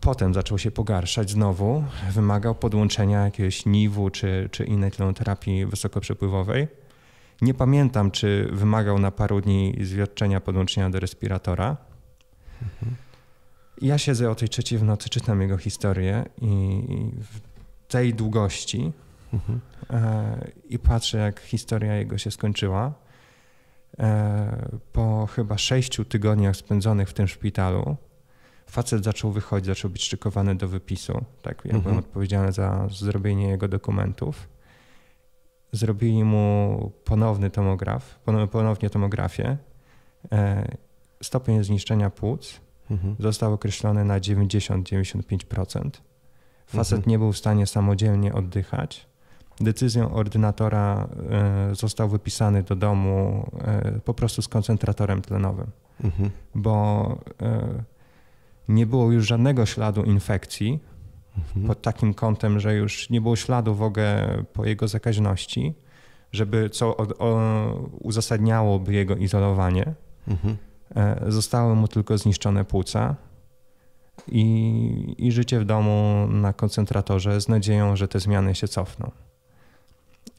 Speaker 2: Potem zaczął się pogarszać znowu, wymagał podłączenia jakiegoś niwu czy, czy innej tlenoterapii wysokoprzepływowej. Nie pamiętam, czy wymagał na paru dni zwiadczenia podłączenia do respiratora. Mhm. Ja siedzę o tej trzeciej w nocy, czytam jego historię i w tej długości mhm. E, i patrzę, jak historia jego się skończyła. E, po chyba sześciu tygodniach spędzonych w tym szpitalu, facet zaczął wychodzić, zaczął być szykowany do wypisu. Tak, ja mhm. byłem odpowiedzialny za zrobienie jego dokumentów. Zrobili mu ponowny tomograf, ponownie tomografię. E, stopień zniszczenia płuc Mhm. został określony na 90-95%. Facet mhm. nie był w stanie samodzielnie oddychać. Decyzją ordynatora e, został wypisany do domu e, po prostu z koncentratorem tlenowym, mhm. bo e, nie było już żadnego śladu infekcji mhm. pod takim kątem, że już nie było śladu w ogóle po jego zakaźności, żeby co uzasadniałoby jego izolowanie. Mhm. E, zostały mu tylko zniszczone płuca i, i życie w domu na koncentratorze z nadzieją, że te zmiany się cofną.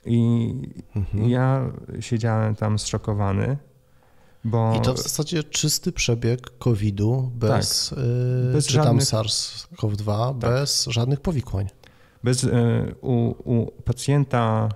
Speaker 2: I mhm. ja siedziałem tam zszokowany. Bo... I to w
Speaker 1: zasadzie czysty przebieg COVID-u bez, tak. Y, bez czy żadnych... tam
Speaker 2: SARS-CoV-2, tak. bez żadnych powikłań. Bez, y, u, u, pacjenta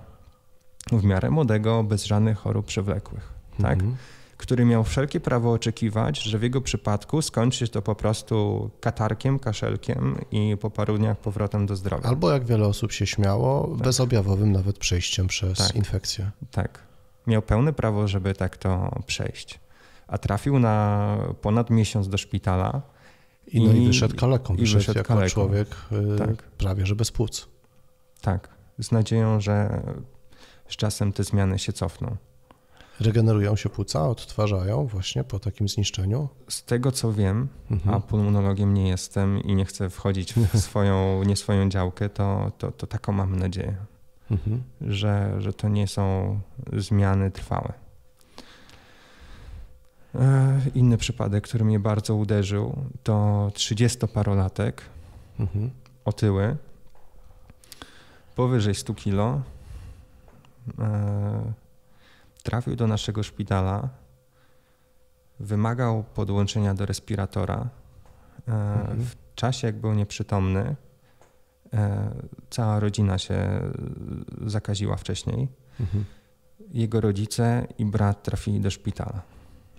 Speaker 2: w miarę młodego, bez żadnych chorób przewlekłych. Tak? Mhm. Tak? który miał wszelkie prawo oczekiwać, że w jego przypadku skończy się to po prostu katarkiem, kaszelkiem i po paru dniach powrotem do zdrowia. Albo
Speaker 1: jak wiele osób się śmiało, tak. bezobjawowym nawet przejściem
Speaker 2: przez tak. infekcję. Tak. Miał pełne prawo, żeby tak to przejść. A trafił na ponad miesiąc do szpitala. I, no i wyszedł kaleką, wyszedł, wyszedł jako kaleką. człowiek y, tak. prawie że bez płuc. Tak, z nadzieją, że z czasem te zmiany się cofną. Regenerują się płuca, odtwarzają właśnie
Speaker 1: po takim zniszczeniu?
Speaker 2: Z tego co wiem, mhm. a pulmonologiem nie jestem i nie chcę wchodzić w swoją, nie swoją działkę, to, to, to taką mam nadzieję, mhm. że, że to nie są zmiany trwałe. E, inny przypadek, który mnie bardzo uderzył, to 30-parolatek mhm. otyły, powyżej 100 kilo. E, trafił do naszego szpitala, wymagał podłączenia do respiratora. E, mhm. W czasie, jak był nieprzytomny, e, cała rodzina się zakaziła wcześniej. Mhm. Jego rodzice i brat trafili do szpitala.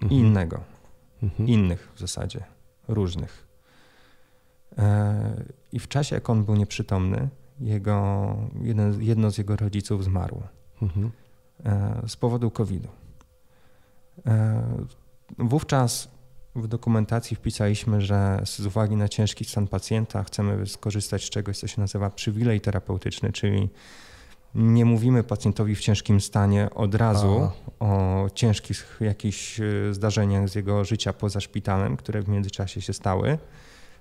Speaker 2: Mhm. Innego. Innych w zasadzie. Różnych. E, I w czasie, jak on był nieprzytomny, jego, jeden, jedno z jego rodziców zmarło. Mhm. E, z powodu COVID-u. E, wówczas w dokumentacji wpisaliśmy, że z uwagi na ciężki stan pacjenta chcemy skorzystać z czegoś, co się nazywa przywilej terapeutyczny, czyli nie mówimy pacjentowi w ciężkim stanie od razu o ciężkich jakichś e, zdarzeniach z jego życia poza szpitalem, które w międzyczasie się stały,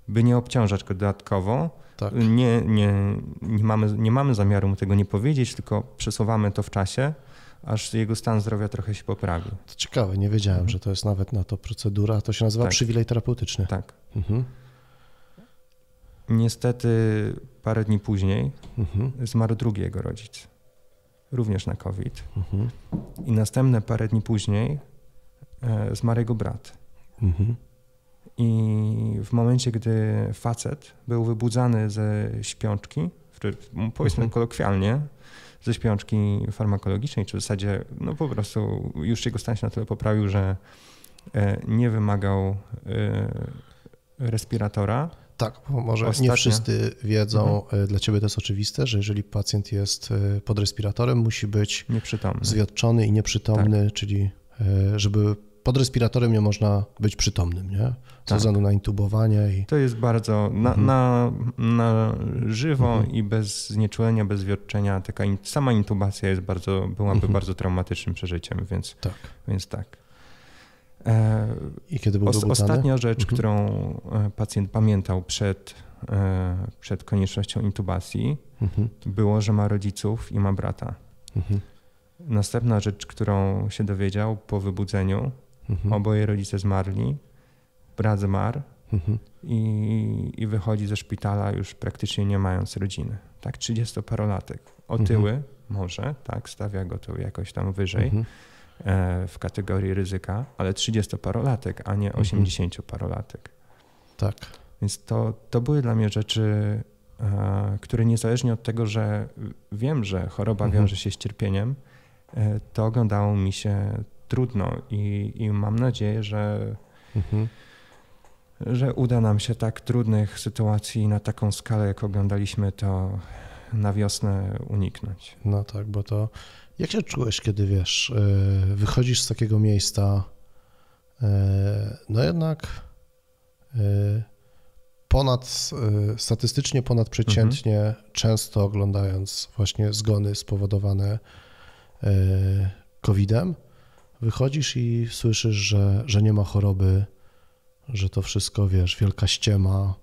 Speaker 2: by nie obciążać go dodatkowo. Tak. Nie, nie, nie, mamy, nie mamy zamiaru mu tego nie powiedzieć, tylko przesuwamy to w czasie aż jego stan zdrowia trochę się poprawi. To ciekawe, nie wiedziałem, mhm. że to jest nawet
Speaker 1: na to procedura. To się nazywa tak. przywilej terapeutyczny. Tak.
Speaker 2: Mhm. Niestety parę dni później mhm. zmarł drugi jego rodzic, również na COVID. Mhm. I następne parę dni później e, zmarł jego brat. Mhm. I w momencie, gdy facet był wybudzany ze śpiączki, powiedzmy mhm. kolokwialnie, ze śpiączki farmakologicznej, czy w zasadzie no po prostu już jego stan się na tyle poprawił, że e, nie wymagał e, respiratora. Tak, może Ostatnia. nie wszyscy wiedzą,
Speaker 1: mhm. E, dla ciebie to jest oczywiste, że jeżeli pacjent jest pod respiratorem, musi być nieprzytomny. zwiadczony i nieprzytomny, tak. czyli żeby pod respiratorem nie można być przytomnym, nie? Ze tak. względu na intubowanie. I...
Speaker 2: To jest bardzo na, mhm. na, na żywo mhm. i bez znieczulenia, bez wiotczenia. Taka in, sama intubacja jest bardzo, byłaby mhm. bardzo traumatycznym przeżyciem, więc tak. Więc tak. E, I kiedy był os, Ostatnia rzecz, mhm. którą e, pacjent pamiętał przed, e, przed koniecznością intubacji, mhm. było, że ma rodziców i ma brata. Mhm. Następna rzecz, którą się dowiedział po wybudzeniu, Mhm. Oboje rodzice zmarli, brat zmarł mhm. i, i wychodzi ze szpitala już praktycznie nie mając rodziny. Tak, 30-parolatek. Otyły mhm. może, tak, stawia go to jakoś tam wyżej mhm. e, w kategorii ryzyka, ale 30-parolatek, a nie 80-parolatek. Mhm. Tak. Więc to, to były dla mnie rzeczy, e, które niezależnie od tego, że wiem, że choroba mhm. wiąże się z cierpieniem, e, to oglądało mi się trudno i, i mam nadzieję, że, mhm. że uda nam się tak trudnych sytuacji na taką skalę, jak oglądaliśmy to na wiosnę uniknąć. No tak, bo to
Speaker 1: jak się czułeś, kiedy wiesz, e, wychodzisz z takiego miejsca, e, no jednak e, ponad, statystycznie ponad mhm. często oglądając właśnie zgony spowodowane COVID-em, wychodzisz i słyszysz, że, że nie ma choroby, że to wszystko, wiesz, wielka ściema,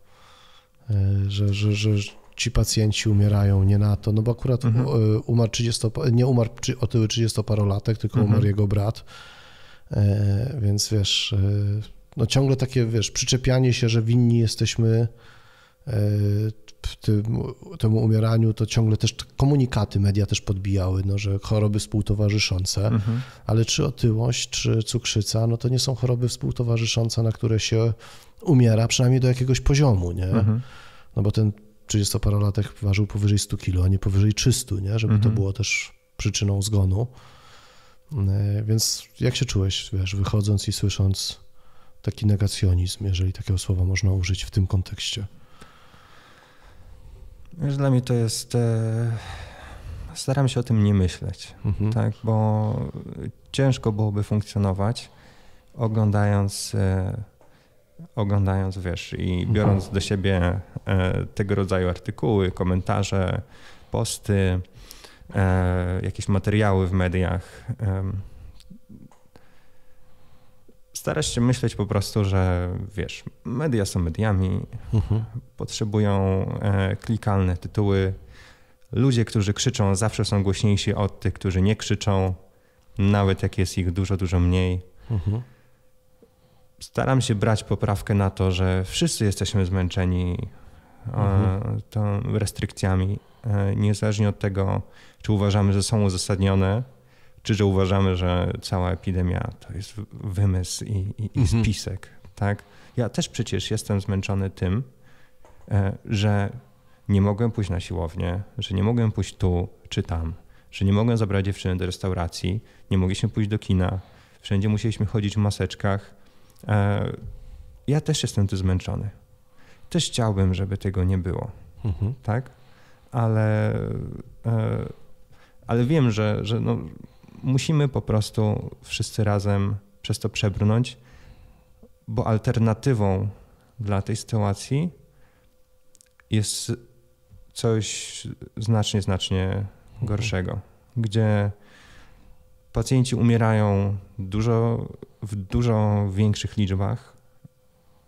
Speaker 1: e, że, że, że ci pacjenci umierają nie na to, no bo akurat mhm. E, umarł 30, nie umarł otyły 30-parolatek, tylko mhm. umarł jego brat, e, więc wiesz, no ciągle takie, wiesz, przyczepianie się, że winni jesteśmy tym, temu umieraniu to ciągle też komunikaty media też podbijały, no, że choroby współtowarzyszące, mhm. ale czy otyłość, czy cukrzyca, no to nie są choroby współtowarzyszące, na które się umiera, przynajmniej do jakiegoś poziomu, nie? Mhm. No bo ten 30-parolatek ważył powyżej 100 kg, a nie powyżej 300, nie? Żeby mhm. to było też przyczyną zgonu. E, więc jak się czułeś, wiesz, wychodząc i słysząc taki negacjonizm, jeżeli takiego słowa można użyć w tym kontekście?
Speaker 2: Wiesz, dla mnie to jest. E, staram się o tym nie myśleć, mhm. tak, bo ciężko byłoby funkcjonować oglądając, e, oglądając wiesz, i mhm. biorąc mhm. do siebie e, tego rodzaju artykuły, komentarze, posty, jakieś materiały w mediach starasz się myśleć po prostu, że wiesz, media są mediami, mhm. potrzebują e, klikalne tytuły. Ludzie, którzy krzyczą, zawsze są głośniejsi od tych, którzy nie krzyczą, nawet jak jest ich dużo, dużo mniej. Mhm. Staram się brać poprawkę na to, że wszyscy jesteśmy zmęczeni e, mhm. tą restrykcjami, e, niezależnie od tego, czy uważamy, że są uzasadnione czy że uważamy, że cała epidemia to jest wymysł i, i, i mhm. spisek. Tak? Ja też przecież jestem zmęczony tym, e, że nie mogłem pójść na siłownię, że nie mogłem pójść tu czy tam, że nie mogłem zabrać dziewczyny do restauracji, nie mogliśmy pójść do kina, wszędzie musieliśmy chodzić w maseczkach. E, ja też jestem tu zmęczony. Też chciałbym, żeby tego nie było. Mhm. Tak? Ale e, ale wiem, że, że no, musimy po prostu wszyscy razem przez to przebrnąć, bo alternatywą dla tej sytuacji jest coś znacznie, znacznie mhm. gorszego, gdzie pacjenci umierają dużo, w dużo większych liczbach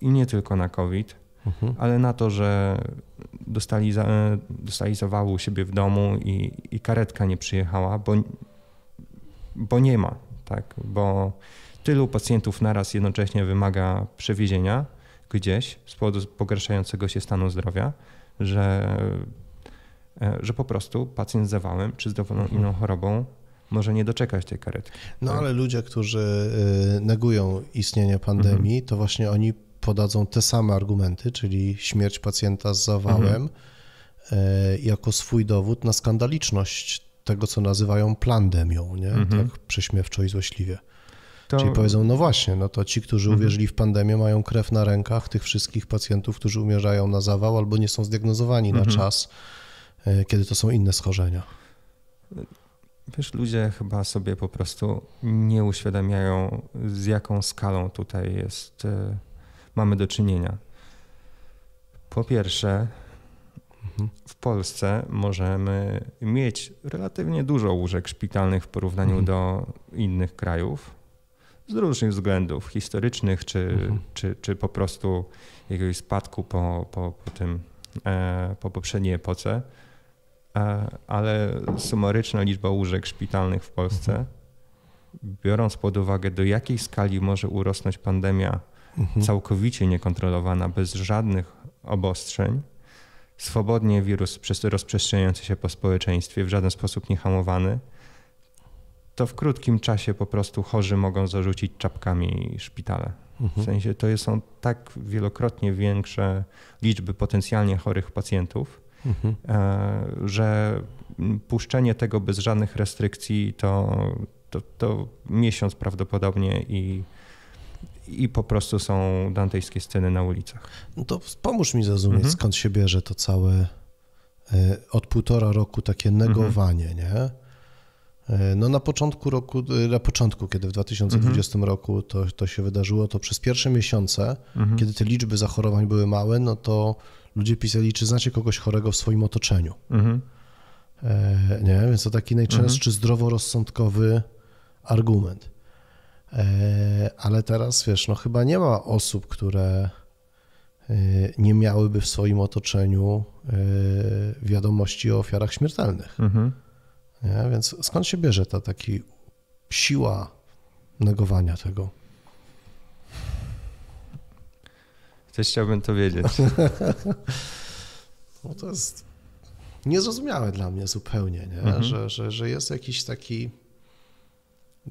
Speaker 2: i nie tylko na COVID, mhm. ale na to, że dostali, za, dostali zawału u siebie w domu i, i karetka nie przyjechała, bo bo nie ma, tak? Bo tylu pacjentów naraz jednocześnie wymaga przewiezienia gdzieś z powodu pogarszającego się stanu zdrowia, że, e, że po prostu pacjent z zawałem czy z dowolną inną mhm. chorobą może nie doczekać tej karetki. No tak? ale ludzie, którzy y, negują istnienie
Speaker 1: pandemii, mhm. to właśnie oni podadzą te same argumenty, czyli śmierć pacjenta z zawałem mhm. Y, jako swój dowód na skandaliczność tego, co nazywają pandemią, nie? Tak mhm. tak prześmiewczo i złośliwie. To... Czyli powiedzą, no właśnie, no to ci, którzy mhm. uwierzyli w pandemię, mają krew na rękach tych wszystkich pacjentów, którzy umierają na zawał albo nie są zdiagnozowani mhm. na czas, e, kiedy to są inne schorzenia.
Speaker 2: Wiesz, ludzie chyba sobie po prostu nie uświadamiają, z jaką skalą tutaj jest, e, mamy do czynienia. Po pierwsze, Mhm. W Polsce możemy mieć relatywnie dużo łóżek szpitalnych w porównaniu mhm. do innych krajów z różnych względów historycznych, czy, mhm. czy, czy po prostu jakiegoś spadku po, po, po tym, e, po poprzedniej epoce. E, ale sumaryczna liczba łóżek szpitalnych w Polsce, mhm. biorąc pod uwagę, do jakiej skali może urosnąć pandemia mhm. całkowicie niekontrolowana, bez żadnych obostrzeń, swobodnie wirus rozprzestrzeniający się po społeczeństwie, w żaden sposób niehamowany, to w krótkim czasie po prostu chorzy mogą zarzucić czapkami szpitale. W mhm. sensie to są tak wielokrotnie większe liczby potencjalnie chorych pacjentów, mhm. E, że puszczenie tego bez żadnych restrykcji to, to, to miesiąc prawdopodobnie i i po prostu są dantejskie sceny na ulicach.
Speaker 1: No to pomóż mi zrozumieć, mhm. skąd się bierze to całe e, od półtora roku takie mhm. negowanie, mhm. nie? E, no na początku roku, e, na początku, kiedy w 2020 mhm. roku to, to się wydarzyło, to przez pierwsze miesiące, mhm. kiedy te liczby zachorowań były małe, no to ludzie pisali, czy znacie kogoś chorego w swoim otoczeniu. Mhm. Nie? Więc to taki najczęstszy zdroworozsądkowy argument. E, ale teraz wiesz, no chyba nie ma osób, które e, nie miałyby w swoim otoczeniu e, wiadomości o ofiarach śmiertelnych. Mhm. Nie? Więc skąd się bierze ta taka siła negowania tego?
Speaker 2: Też chciałbym to wiedzieć.
Speaker 1: no to jest niezrozumiałe dla mnie zupełnie, nie? Mhm. Że, że, że jest jakiś taki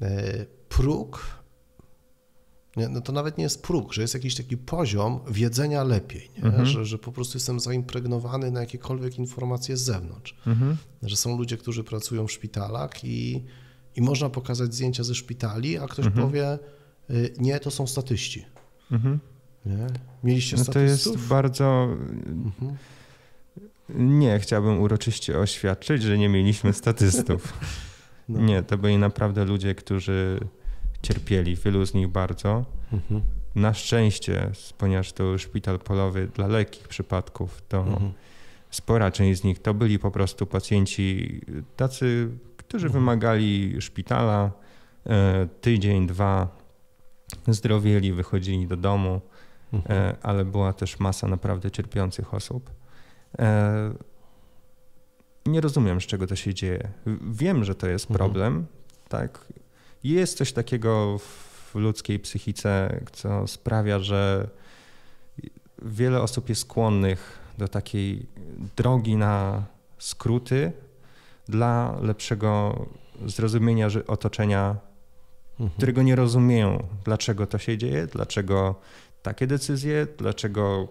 Speaker 1: E, próg, nie, no to nawet nie jest próg, że jest jakiś taki poziom wiedzenia lepiej, mhm. że, że, po prostu jestem zaimpregnowany na jakiekolwiek informacje z zewnątrz. Mhm. Że są ludzie, którzy pracują w szpitalach i, i można pokazać zdjęcia ze szpitali, a ktoś mhm. powie, y, nie, to są statyści. Mhm. Nie?
Speaker 2: Mieliście no statystów? To jest bardzo... Mhm. Nie, chciałbym uroczyście oświadczyć, że nie mieliśmy statystów. No. Nie, to byli naprawdę ludzie, którzy cierpieli, wielu z nich bardzo. Mhm. Na szczęście, ponieważ to szpital polowy dla lekkich przypadków, to mhm. spora część z nich to byli po prostu pacjenci tacy, którzy mhm. wymagali szpitala e, tydzień, dwa, zdrowieli, wychodzili do domu, mhm. e, ale była też masa naprawdę cierpiących osób. E, nie rozumiem, z czego to się dzieje. Wiem, że to jest mhm. problem, mhm. tak? Jest coś takiego w ludzkiej psychice, co sprawia, że wiele osób jest skłonnych do takiej drogi na skróty dla lepszego zrozumienia otoczenia, mhm. którego nie rozumieją, dlaczego to się dzieje, dlaczego takie decyzje, dlaczego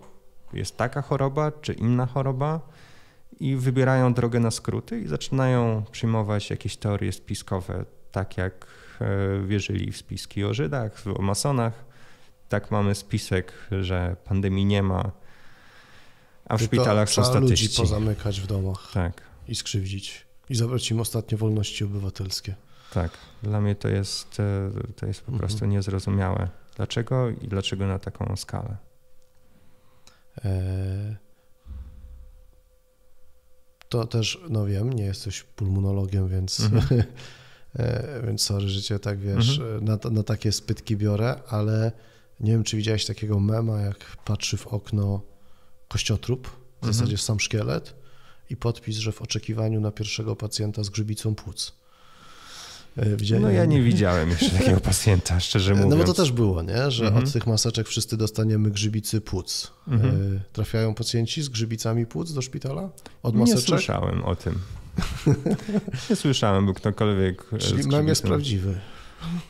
Speaker 2: jest taka choroba czy inna choroba i wybierają drogę na skróty i zaczynają przyjmować jakieś teorie spiskowe, tak jak e, wierzyli w spiski o Żydach, o masonach. Tak mamy spisek, że pandemii nie ma, a w szpitalach są statyści. ludzi
Speaker 1: pozamykać w domach tak. i skrzywdzić i zabrać im ostatnie wolności obywatelskie.
Speaker 2: Tak, dla mnie to jest, e, to jest po prostu mhm. niezrozumiałe. Dlaczego i dlaczego na taką skalę? E
Speaker 1: to też, no wiem, nie jesteś pulmonologiem, więc, mhm. E, więc sorry, życie, tak wiesz, mhm. E, na, na takie spytki biorę, ale nie wiem, czy widziałeś takiego mema, jak patrzy w okno kościotrup, w mhm. zasadzie sam szkielet i podpis, że w oczekiwaniu na pierwszego pacjenta z grzybicą płuc. E, widziałem. No ja nie widziałem jeszcze takiego pacjenta, szczerze mówiąc. No, no bo to też było, nie? że mhm. od tych maseczek wszyscy dostaniemy grzybicy płuc. E, mhm. Trafiają pacjenci z grzybicami płuc do szpitala? Od maseczek? Nie słyszałem
Speaker 2: o tym. nie słyszałem, bo ktokolwiek... E, Czyli mam jest prawdziwy.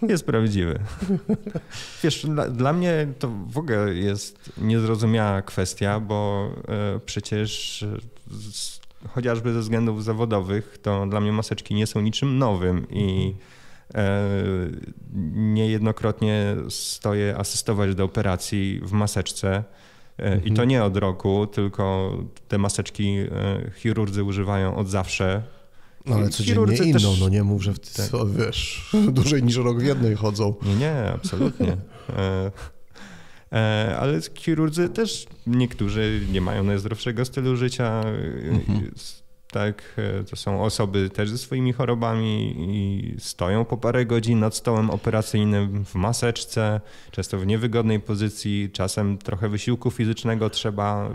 Speaker 2: Jest prawdziwy. Wiesz, dla, dla, mnie to w ogóle jest niezrozumiała kwestia, bo przecież chociażby ze względów zawodowych, to dla mnie maseczki nie są niczym nowym i e, niejednokrotnie stoję asystować do operacji w maseczce. E, I to mhm. nie od roku, tylko te maseczki e, chirurdzy używają od zawsze. No ale codziennie inną, też... no nie mów, że w... tak. co, wiesz, dłużej niż rok w jednej chodzą. Nie, nie absolutnie. E, ale chirurdzy też niektórzy nie mają najzdrowszego stylu życia. Mhm. E, tak, e, to są osoby też ze swoimi chorobami i stoją po parę godzin nad stołem operacyjnym w maseczce, często w niewygodnej pozycji, czasem trochę wysiłku fizycznego trzeba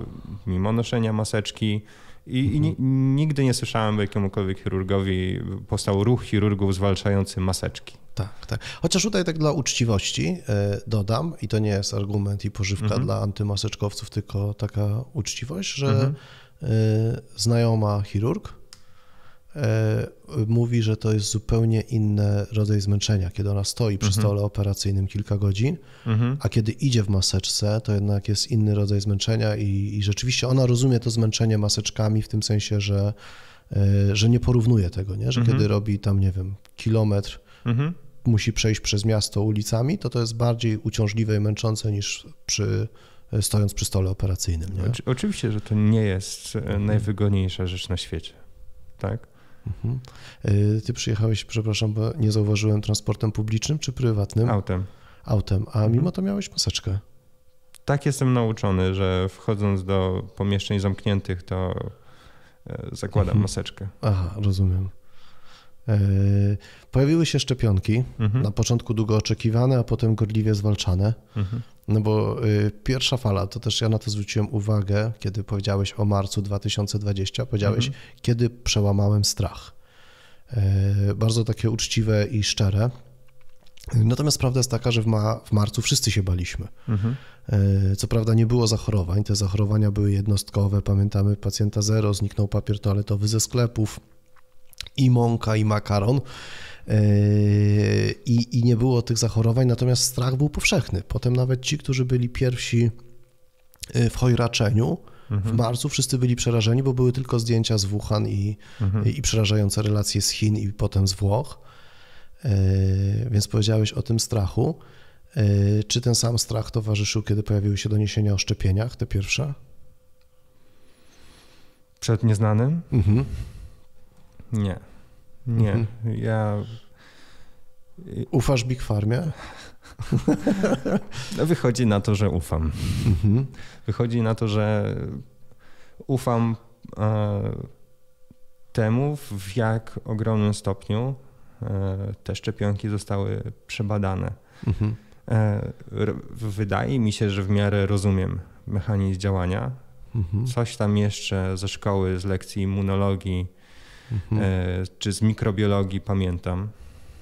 Speaker 2: mimo noszenia maseczki. I, mhm. i nigdy nie słyszałem, by jakiemukolwiek chirurgowi powstał ruch chirurgów zwalczający maseczki.
Speaker 1: Tak, tak. Chociaż tutaj tak dla uczciwości e, dodam, i to nie jest argument i pożywka mhm. dla antymaseczkowców, tylko taka uczciwość, że mhm. E, znajoma chirurg e, mówi, że to jest zupełnie inny rodzaj zmęczenia, kiedy ona stoi przy mhm. stole operacyjnym kilka godzin, mhm. a kiedy idzie w maseczce, to jednak jest inny rodzaj zmęczenia i, i rzeczywiście ona rozumie to zmęczenie maseczkami w tym sensie, że że nie porównuje tego, nie? że mhm. kiedy robi tam, nie wiem, kilometr, Mhm musi przejść przez miasto ulicami, to to jest bardziej uciążliwe i męczące niż przy e, stojąc przy stole operacyjnym. Nie? Oczy,
Speaker 2: oczywiście, że to nie jest e, mhm. najwygodniejsza rzecz na świecie, tak?
Speaker 1: Mhm. E, ty przyjechałeś, przepraszam, bo nie zauważyłem, transportem publicznym czy prywatnym? Autem. Autem, a mhm. mimo to miałeś maseczkę.
Speaker 2: Tak jestem nauczony, że wchodząc do pomieszczeń zamkniętych, to zakładam mhm. maseczkę. Aha,
Speaker 1: rozumiem. Yy, pojawiły się szczepionki, mhm. na początku długo oczekiwane, a potem gorliwie zwalczane. Mhm. No bo yy, pierwsza fala, to też ja na to zwróciłem uwagę, kiedy powiedziałeś o marcu 2020, powiedziałeś, mhm. kiedy przełamałem strach. Yy, bardzo takie uczciwe i szczere. Natomiast prawda jest taka, że w, ma, w marcu wszyscy się baliśmy. Mhm. Co prawda nie było zachorowań, te zachorowania były jednostkowe. Pamiętamy pacjenta zero, zniknął papier toaletowy ze sklepów i mąka, i makaron. Yy, I, I nie było tych zachorowań, natomiast strach był powszechny. Potem nawet ci, którzy byli pierwsi yy, w hojraczeniu, w mhm. marcu wszyscy byli przerażeni, bo były tylko zdjęcia z Wuhan i, mhm. i przerażające relacje z Chin i potem z Włoch. Yy, więc powiedziałeś o tym strachu. Czy ten sam strach towarzyszył, kiedy pojawiły się doniesienia o szczepieniach, te pierwsze?
Speaker 2: Przed nieznanym? Mhm. Nie. Nie. Mhm. Ja. Ufasz Big Farmie? No, wychodzi na to, że ufam. Mhm. Wychodzi na to, że ufam e, temu, w jak ogromnym stopniu e, te szczepionki zostały przebadane. Mhm. E, wydaje mi się, że w miarę rozumiem mechanizm działania. Mhm. Coś tam jeszcze ze szkoły, z lekcji immunologii mhm. E, czy z mikrobiologii pamiętam.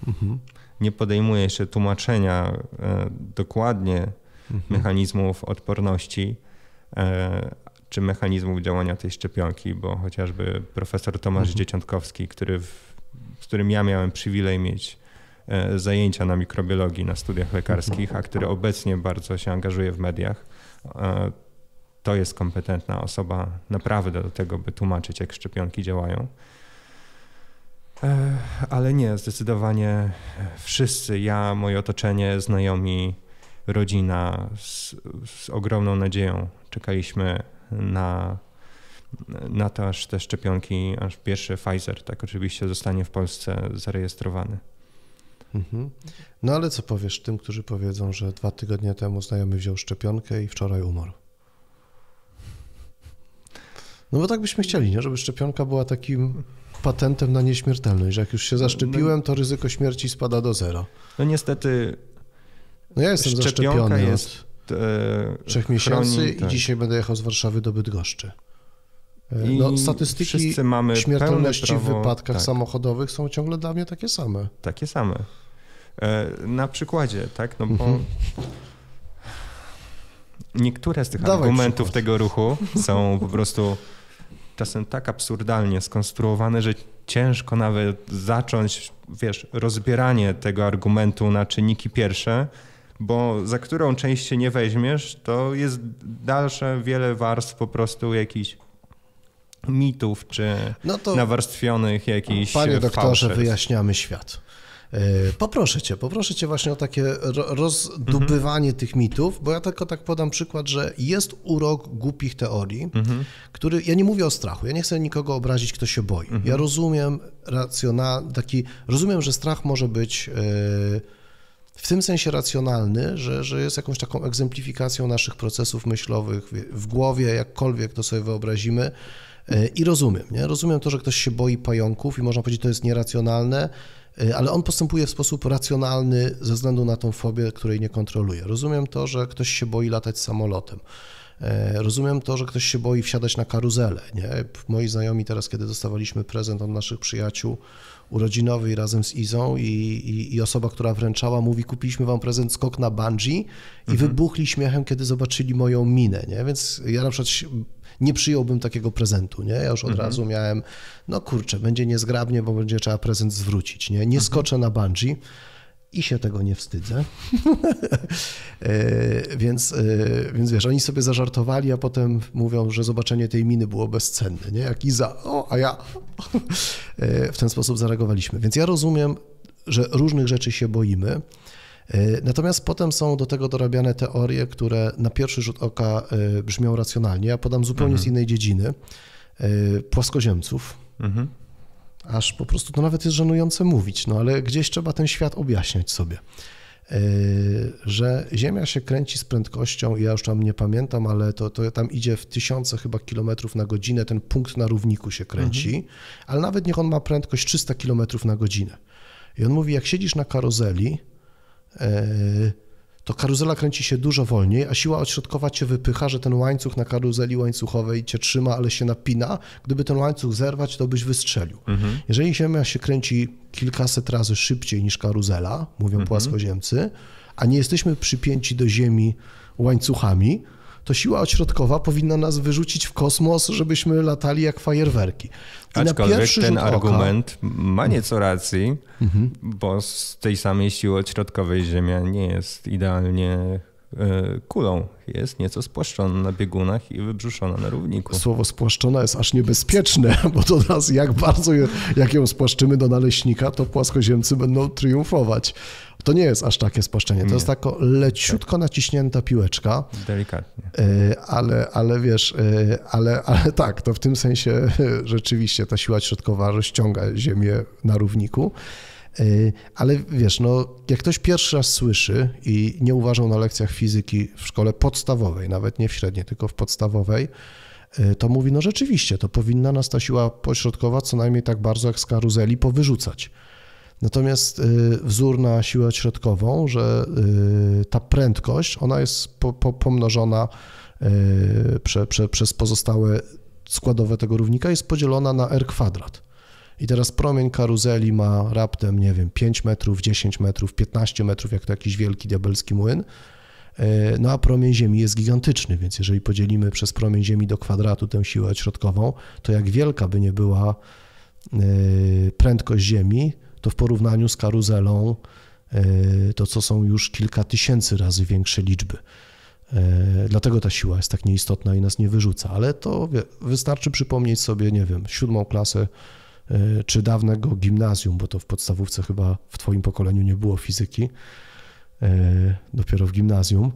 Speaker 2: Mhm. Nie podejmuję się tłumaczenia e, dokładnie mhm. mechanizmów odporności e, czy mechanizmów działania tej szczepionki, bo chociażby profesor Tomasz mhm. Dzieciątkowski, który w, z którym ja miałem przywilej mieć zajęcia na mikrobiologii na studiach lekarskich, mhm. a który obecnie bardzo się angażuje w mediach, to jest kompetentna osoba naprawdę do tego, by tłumaczyć, jak szczepionki działają. Ale nie, zdecydowanie wszyscy, ja, moje otoczenie, znajomi, rodzina, z, z ogromną nadzieją czekaliśmy na, na to, aż te szczepionki, aż pierwszy Pfizer, tak oczywiście, zostanie w Polsce zarejestrowany.
Speaker 1: Mhm. No ale co powiesz tym, którzy powiedzą, że dwa tygodnie temu znajomy wziął szczepionkę i wczoraj umarł? No bo tak byśmy chcieli, nie? żeby szczepionka była takim patentem na nieśmiertelność, że jak już się zaszczepiłem, no, to ryzyko śmierci spada do zera. No niestety. No ja jestem zaszczepiony jest,
Speaker 2: od e, trzech miesięcy chroni, i tak. dzisiaj
Speaker 1: będę jechał z Warszawy do Bydgoszczy. E, I no, statystyki śmiertelności prawo, w wypadkach tak. samochodowych są ciągle dla mnie takie same.
Speaker 2: Takie same. E, na przykładzie, tak? No bo mhm. niektóre z tych Dawaj argumentów przykład. tego ruchu są po prostu czasem tak absurdalnie skonstruowane, że ciężko nawet zacząć, wiesz, rozbieranie tego argumentu na czynniki pierwsze, bo za którą część się nie weźmiesz, to jest dalsze wiele warstw po prostu jakichś mitów czy no nawarstwionych jakichś Panie doktorze, fałszerstw.
Speaker 1: wyjaśniamy świat. E, poproszę cię, poproszę cię właśnie o takie rozdubywanie mhm. tych mitów, bo ja tylko tak podam przykład, że jest urok głupich teorii, mhm. który, ja nie mówię o strachu, ja nie chcę nikogo obrazić, kto się boi. Mhm. Ja rozumiem racjonalny, taki, rozumiem, że strach może być e, w tym sensie racjonalny, że, że jest jakąś taką egzemplifikacją naszych procesów myślowych w głowie, jakkolwiek to sobie wyobrazimy. E, I rozumiem, nie? Rozumiem to, że ktoś się boi pająków i można powiedzieć, to jest nieracjonalne, Y, ale on postępuje w sposób racjonalny ze względu na tą fobię, której nie kontroluje. Rozumiem to, że ktoś się boi latać samolotem. E, rozumiem to, że ktoś się boi wsiadać na karuzelę. Nie? Moi znajomi teraz, kiedy dostawaliśmy prezent od naszych przyjaciół urodzinowy razem z Izą i, i, i, osoba, która wręczała, mówi kupiliśmy wam prezent skok na bungee i mhm. wybuchli śmiechem, kiedy zobaczyli moją minę. Nie? Więc ja na przykład nie przyjąłbym takiego prezentu, nie? Ja już od mhm. razu miałem, no kurczę, będzie niezgrabnie, bo będzie trzeba prezent zwrócić, nie? Nie mhm. skoczę na bungee i się tego nie wstydzę. E, więc, e, więc wiesz, oni sobie zażartowali, a potem mówią, że zobaczenie tej miny było bezcenne, nie? Jak Iza, o, a ja. E, w ten sposób zareagowaliśmy. Więc ja rozumiem, że różnych rzeczy się boimy. E, natomiast potem są do tego dorabiane teorie, które na pierwszy rzut oka e, brzmią racjonalnie. Ja podam zupełnie mhm. z innej dziedziny e, płaskoziemców. Mhm. Aż po prostu to nawet jest żenujące mówić, no ale gdzieś trzeba ten świat objaśniać sobie. Że Ziemia się kręci z prędkością, ja już tam nie pamiętam, ale to, to tam idzie w tysiące chyba kilometrów na godzinę, ten punkt na równiku się kręci, mhm. ale nawet niech on ma prędkość 300 kilometrów na godzinę. I on mówi, jak siedzisz na karuzeli, E, to karuzela kręci się dużo wolniej, a siła odśrodkowa cię wypycha, że ten łańcuch na karuzeli łańcuchowej cię trzyma, ale się napina. Gdyby ten łańcuch zerwać, to byś wystrzelił. Mhm. Jeżeli Ziemia się kręci kilkaset razy szybciej niż karuzela, mówią mhm. płaskoziemcy, a nie jesteśmy przypięci do Ziemi łańcuchami, to siła ośrodkowa powinna nas wyrzucić w kosmos, żebyśmy latali jak fajerwerki. I Aczkolwiek ten argument
Speaker 2: oka... ma nieco racji, mhm. bo z tej samej siły ośrodkowej Ziemia nie jest idealnie E, kulą. Jest nieco spłaszczona na biegunach i wybrzuszona na równiku.
Speaker 1: Słowo spłaszczona jest aż niebezpieczne, bo to nas jak bardzo, jak ją spłaszczymy do naleśnika, to płaskoziemcy będą triumfować. To nie jest aż takie spłaszczenie, to nie. jest taka leciutko tak. naciśnięta piłeczka. Delikatnie. E, ale, ale wiesz, e, ale, ale tak, to w tym sensie rzeczywiście ta siła środkowa, rozciąga ziemię na równiku. Y, ale wiesz, no, jak ktoś pierwszy raz słyszy i nie uważał na lekcjach fizyki w szkole podstawowej, nawet nie w średniej, tylko w podstawowej, y, to mówi, no rzeczywiście, to powinna nas ta siła pośrodkowa co najmniej tak bardzo jak z karuzeli powyrzucać. Natomiast y, wzór na siłę środkową, że ta prędkość, ona jest po, po, pomnożona prze, prze, przez pozostałe składowe tego równika, jest podzielona na r kwadrat. I teraz promień karuzeli ma raptem, nie wiem, 5 metrów, 10 metrów, 15 metrów, jak to jakiś wielki diabelski młyn. E, no a promień Ziemi jest gigantyczny, więc jeżeli podzielimy przez promień Ziemi do kwadratu tę siłę środkową, to jak wielka by nie była e, prędkość Ziemi, to w porównaniu z karuzelą e, to co są już kilka tysięcy razy większe liczby. Dlatego ta siła jest tak nieistotna i nas nie wyrzuca, ale to wystarczy przypomnieć sobie, nie wiem, siódmą klasę E, czy dawnego gimnazjum, bo to w podstawówce chyba w Twoim pokoleniu nie było fizyki, e, dopiero w gimnazjum.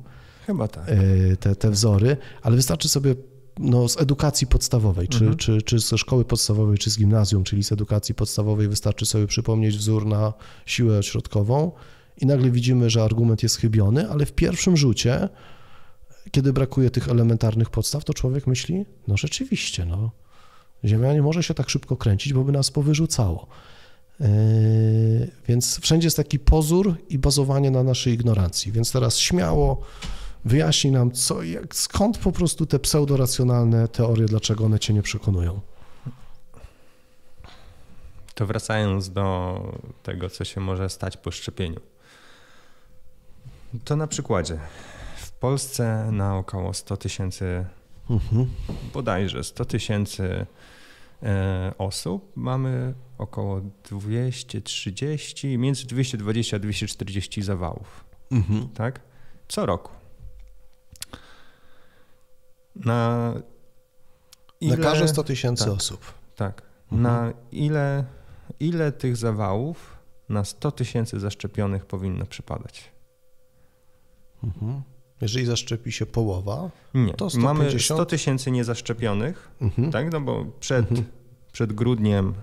Speaker 1: Chyba tak. E, te, te wzory, ale wystarczy sobie no, z edukacji podstawowej, czy, mhm. czy, czy ze szkoły podstawowej, czy z gimnazjum, czyli z edukacji podstawowej, wystarczy sobie przypomnieć wzór na siłę środkową i nagle widzimy, że argument jest chybiony, ale w pierwszym rzucie, kiedy brakuje tych elementarnych podstaw, to człowiek myśli, no rzeczywiście, no Ziemia nie może się tak szybko kręcić, bo by nas powyrzucało. Yy, więc wszędzie jest taki pozór i bazowanie na naszej ignorancji. Więc teraz śmiało wyjaśnij nam, co, jak, skąd po prostu te pseudoracjonalne teorie, dlaczego one cię nie przekonują.
Speaker 2: To wracając do tego, co się może stać po szczepieniu. To na przykładzie. W Polsce na około 100 tysięcy Mhm. Bodajże 100 tysięcy e, osób. Mamy około 230, między 220 a 240 zawałów. Mhm. Tak? Co roku. Na, ile... Na każde 100 tysięcy tak, osób. Tak. Mhm. Na ile, ile tych zawałów na 100 tysięcy zaszczepionych powinno przypadać? Mhm. Jeżeli zaszczepi się połowa, nie. to 150... mamy 100 tysięcy niezaszczepionych, mhm. tak? no bo przed, mhm. przed grudniem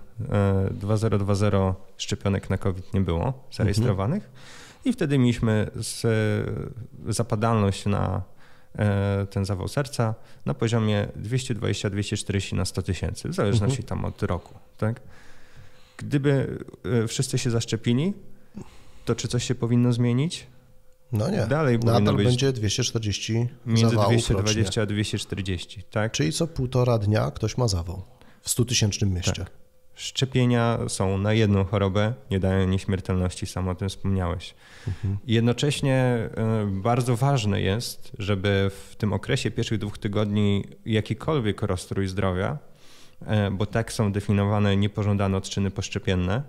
Speaker 2: 2020 e, szczepionek na COVID nie było zarejestrowanych mhm. i wtedy mieliśmy zapadalność na e, ten zawał serca na poziomie 220-240 na 100 tysięcy, w zależności mhm. tam od roku. Tak? Gdyby e, wszyscy się zaszczepili, to czy coś się powinno zmienić? No nie. Dalej Nadal będzie 240 między 220 a 240,
Speaker 1: tak? Czyli co półtora dnia ktoś ma zawał w 100-tysięcznym mieście. Tak.
Speaker 2: Szczepienia są na jedną chorobę, nie dają nieśmiertelności, sam o tym wspomniałeś. Mhm. Jednocześnie e, bardzo ważne jest, żeby w tym okresie pierwszych dwóch tygodni jakikolwiek rozstrój zdrowia, e, bo tak są definiowane niepożądane odczyny poszczepienne,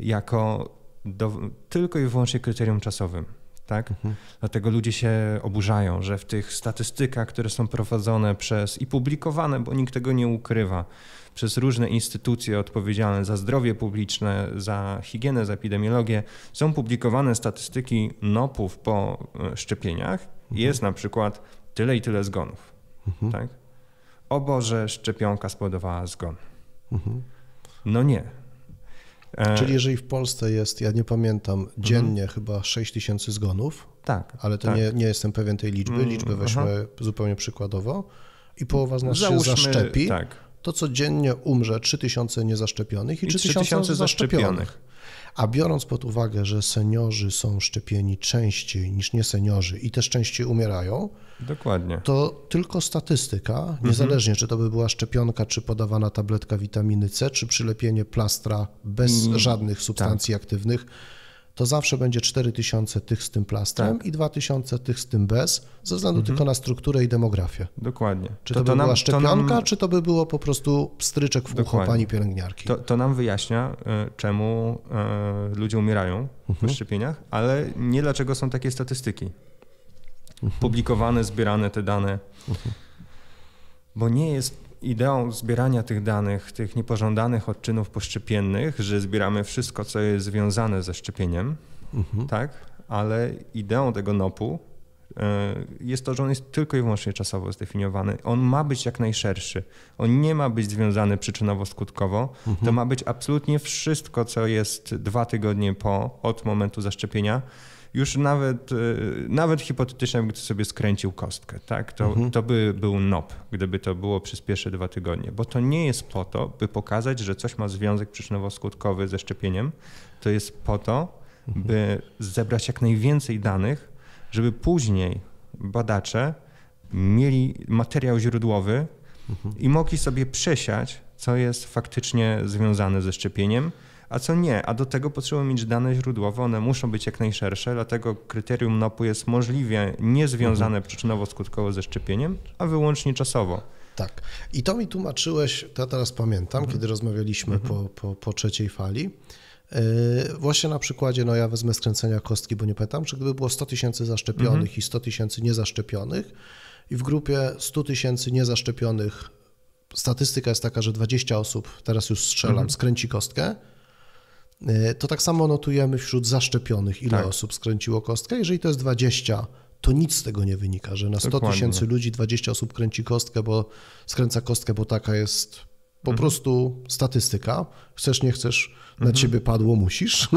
Speaker 2: jako do, tylko i wyłącznie kryterium czasowym tak? Mhm. Dlatego ludzie się oburzają, że w tych statystykach, które są prowadzone przez i publikowane, bo nikt tego nie ukrywa, przez różne instytucje odpowiedzialne za zdrowie publiczne, za higienę, za epidemiologię, są publikowane statystyki NOP-ów po e, szczepieniach. Mhm. Jest na przykład tyle i tyle zgonów, mhm. tak? O Boże, szczepionka spowodowała zgon. Mhm. No nie, E, Czyli jeżeli
Speaker 1: w Polsce jest, ja nie pamiętam, mhm. dziennie mhm. chyba 6 tysięcy zgonów, tak, ale to tak. Nie, nie jestem pewien tej liczby, mm, liczbę weźmy mhm. zupełnie przykładowo i połowa z nas Załóżmy, się zaszczepi, tak. to codziennie umrze 3 tysiące niezaszczepionych i, 3 tysiące zaszczepionych. A biorąc pod uwagę, że seniorzy są szczepieni częściej niż nieseniorzy i też częściej umierają, Dokładnie. to tylko statystyka, mhm. niezależnie mhm. czy to by była szczepionka, czy podawana tabletka witaminy C, czy przylepienie plastra bez żadnych substancji tak. aktywnych, to zawsze będzie 4000 tych z tym plastrem tak. i 2000 tych z tym bez, ze względu mhm. tylko na strukturę i demografię. Dokładnie. Czy to, to by to nam, była szczepionka, nam... czy to by było po prostu stryczek w Dokładnie. ucho pani pielęgniarki?
Speaker 2: To, to nam wyjaśnia, e, czemu e, ludzie umierają mhm. po szczepieniach, ale nie dlaczego są takie statystyki. Mhm. Publikowane, zbierane te dane. Mhm. Bo nie jest ideą zbierania tych danych, tych niepożądanych odczynów poszczepiennych, że zbieramy wszystko, co jest związane ze szczepieniem, mhm. tak? Ale ideą tego NOP-u e, jest to, że on jest tylko i wyłącznie czasowo zdefiniowany. On ma być jak najszerszy. On nie ma być związany przyczynowo-skutkowo. Mhm. To ma być absolutnie wszystko, co jest dwa tygodnie po, od momentu zaszczepienia już nawet, e, nawet hipotetycznie, jakby sobie skręcił kostkę, tak? to, mhm. to by był NOP, gdyby to było przez pierwsze dwa tygodnie, bo to nie jest po to, by pokazać, że coś ma związek przyczynowo-skutkowy ze szczepieniem. To jest po to, mhm. by zebrać jak najwięcej danych, żeby później badacze mieli materiał źródłowy mhm. i mogli sobie przesiać, co jest faktycznie związane ze szczepieniem a co nie. A do tego potrzebujemy mieć dane źródłowe, one muszą być jak najszersze, dlatego kryterium NOP-u jest możliwie niezwiązane mhm. przyczynowo-skutkowo ze szczepieniem, a wyłącznie czasowo.
Speaker 1: Tak. I to mi tłumaczyłeś, ja teraz pamiętam, mhm. kiedy rozmawialiśmy mhm. po, po, po trzeciej fali, yy, Właśnie na przykładzie, no ja wezmę skręcenia kostki, bo nie pamiętam, czy gdyby było 100 tysięcy zaszczepionych mhm. i 100 tysięcy niezaszczepionych i w grupie 100 tysięcy niezaszczepionych statystyka jest taka, że 20 osób, teraz już strzelam, mhm. skręci kostkę, E, to tak samo notujemy wśród zaszczepionych, ile tak. osób skręciło kostkę. Jeżeli to jest 20, to nic z tego nie wynika, że na 100 tysięcy ludzi 20 osób kręci kostkę, bo skręca kostkę, bo taka jest po mhm. prostu statystyka. Chcesz, nie chcesz, na mhm. ciebie padło, musisz.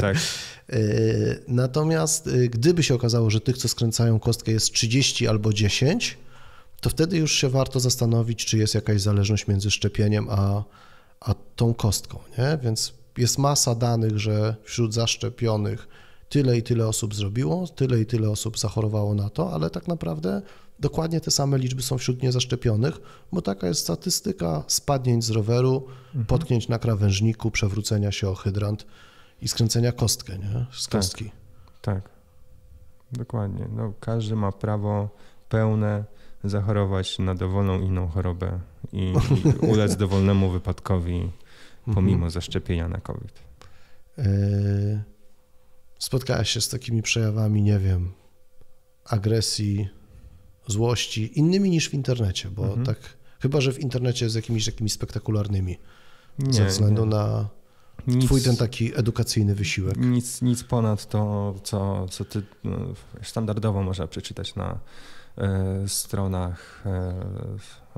Speaker 1: Tak. E, natomiast e, gdyby się okazało, że tych, co skręcają kostkę jest 30 albo 10, to wtedy już się warto zastanowić, czy jest jakaś zależność między szczepieniem a, a tą kostką. Nie? Więc jest masa danych, że wśród zaszczepionych tyle i tyle osób zrobiło, tyle i tyle osób zachorowało na to, ale tak naprawdę dokładnie te same liczby są wśród niezaszczepionych, bo taka jest statystyka spadnięć z roweru, mhm. potknięć na krawężniku, przewrócenia się o hydrant i skręcenia kostkę, nie? Z tak. kostki. Tak, tak.
Speaker 2: Dokładnie. No, każdy ma prawo pełne zachorować na dowolną inną chorobę i ulec dowolnemu wypadkowi Mhm. pomimo mhm. zaszczepienia na COVID.
Speaker 1: Yy, spotkałaś się z takimi przejawami, nie wiem, agresji, złości, innymi niż w internecie, bo mhm. tak, chyba że w internecie z jakimiś takimi spektakularnymi, nie, ze względu nie.
Speaker 2: na nic, twój ten taki edukacyjny wysiłek. Nic, nic ponad to, co, co ty no, standardowo można przeczytać na e, stronach e,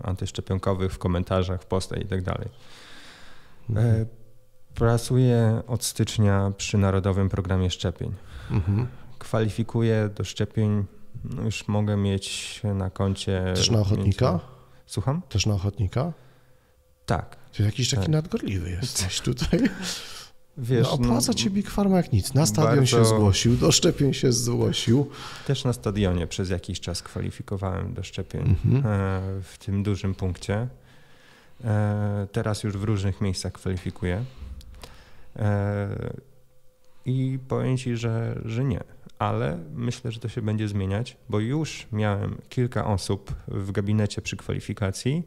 Speaker 2: antyszczepionkowych, w komentarzach, w postach i tak dalej. Mhm. Pracuję od stycznia przy Narodowym Programie Szczepień. Mhm. Kwalifikuję do szczepień, no już mogę mieć na koncie. Też na ochotnika? Mieć...
Speaker 1: Słucham? Też na ochotnika? Tak. Ty jakiś taki tak. nadgorliwy jesteś tutaj. Wiesz, no, opłaca no, cię Big jak nic. Na stadion bardzo... się zgłosił, do
Speaker 2: szczepień się zgłosił. Też na stadionie przez jakiś czas kwalifikowałem do szczepień mhm. E, w tym dużym punkcie. E, teraz już w różnych miejscach kwalifikuje. I powiem Ci, że, że nie, ale myślę, że to się będzie zmieniać, bo już miałem kilka osób w gabinecie przy kwalifikacji,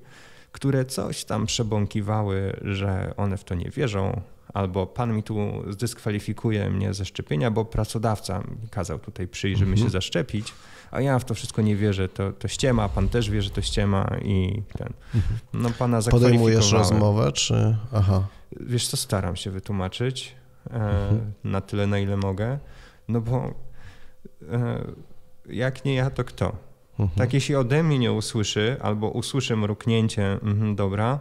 Speaker 2: które coś tam przebąkiwały, że one w to nie wierzą, albo pan mi tu zdyskwalifikuje mnie ze szczepienia, bo pracodawca mi kazał tutaj przyjść, żeby mhm. się zaszczepić a ja w to wszystko nie wierzę, to, to ściema, pan też wie, że to ściema i ten. Mhm. No pana Podejmujesz rozmowę,
Speaker 1: czy... Aha.
Speaker 2: Wiesz co, staram się wytłumaczyć e, mhm. na tyle, na ile mogę, no bo e, jak nie ja, to kto? Mhm. Tak jeśli ode mnie nie usłyszy, albo usłyszy mruknięcie, mhm, dobra,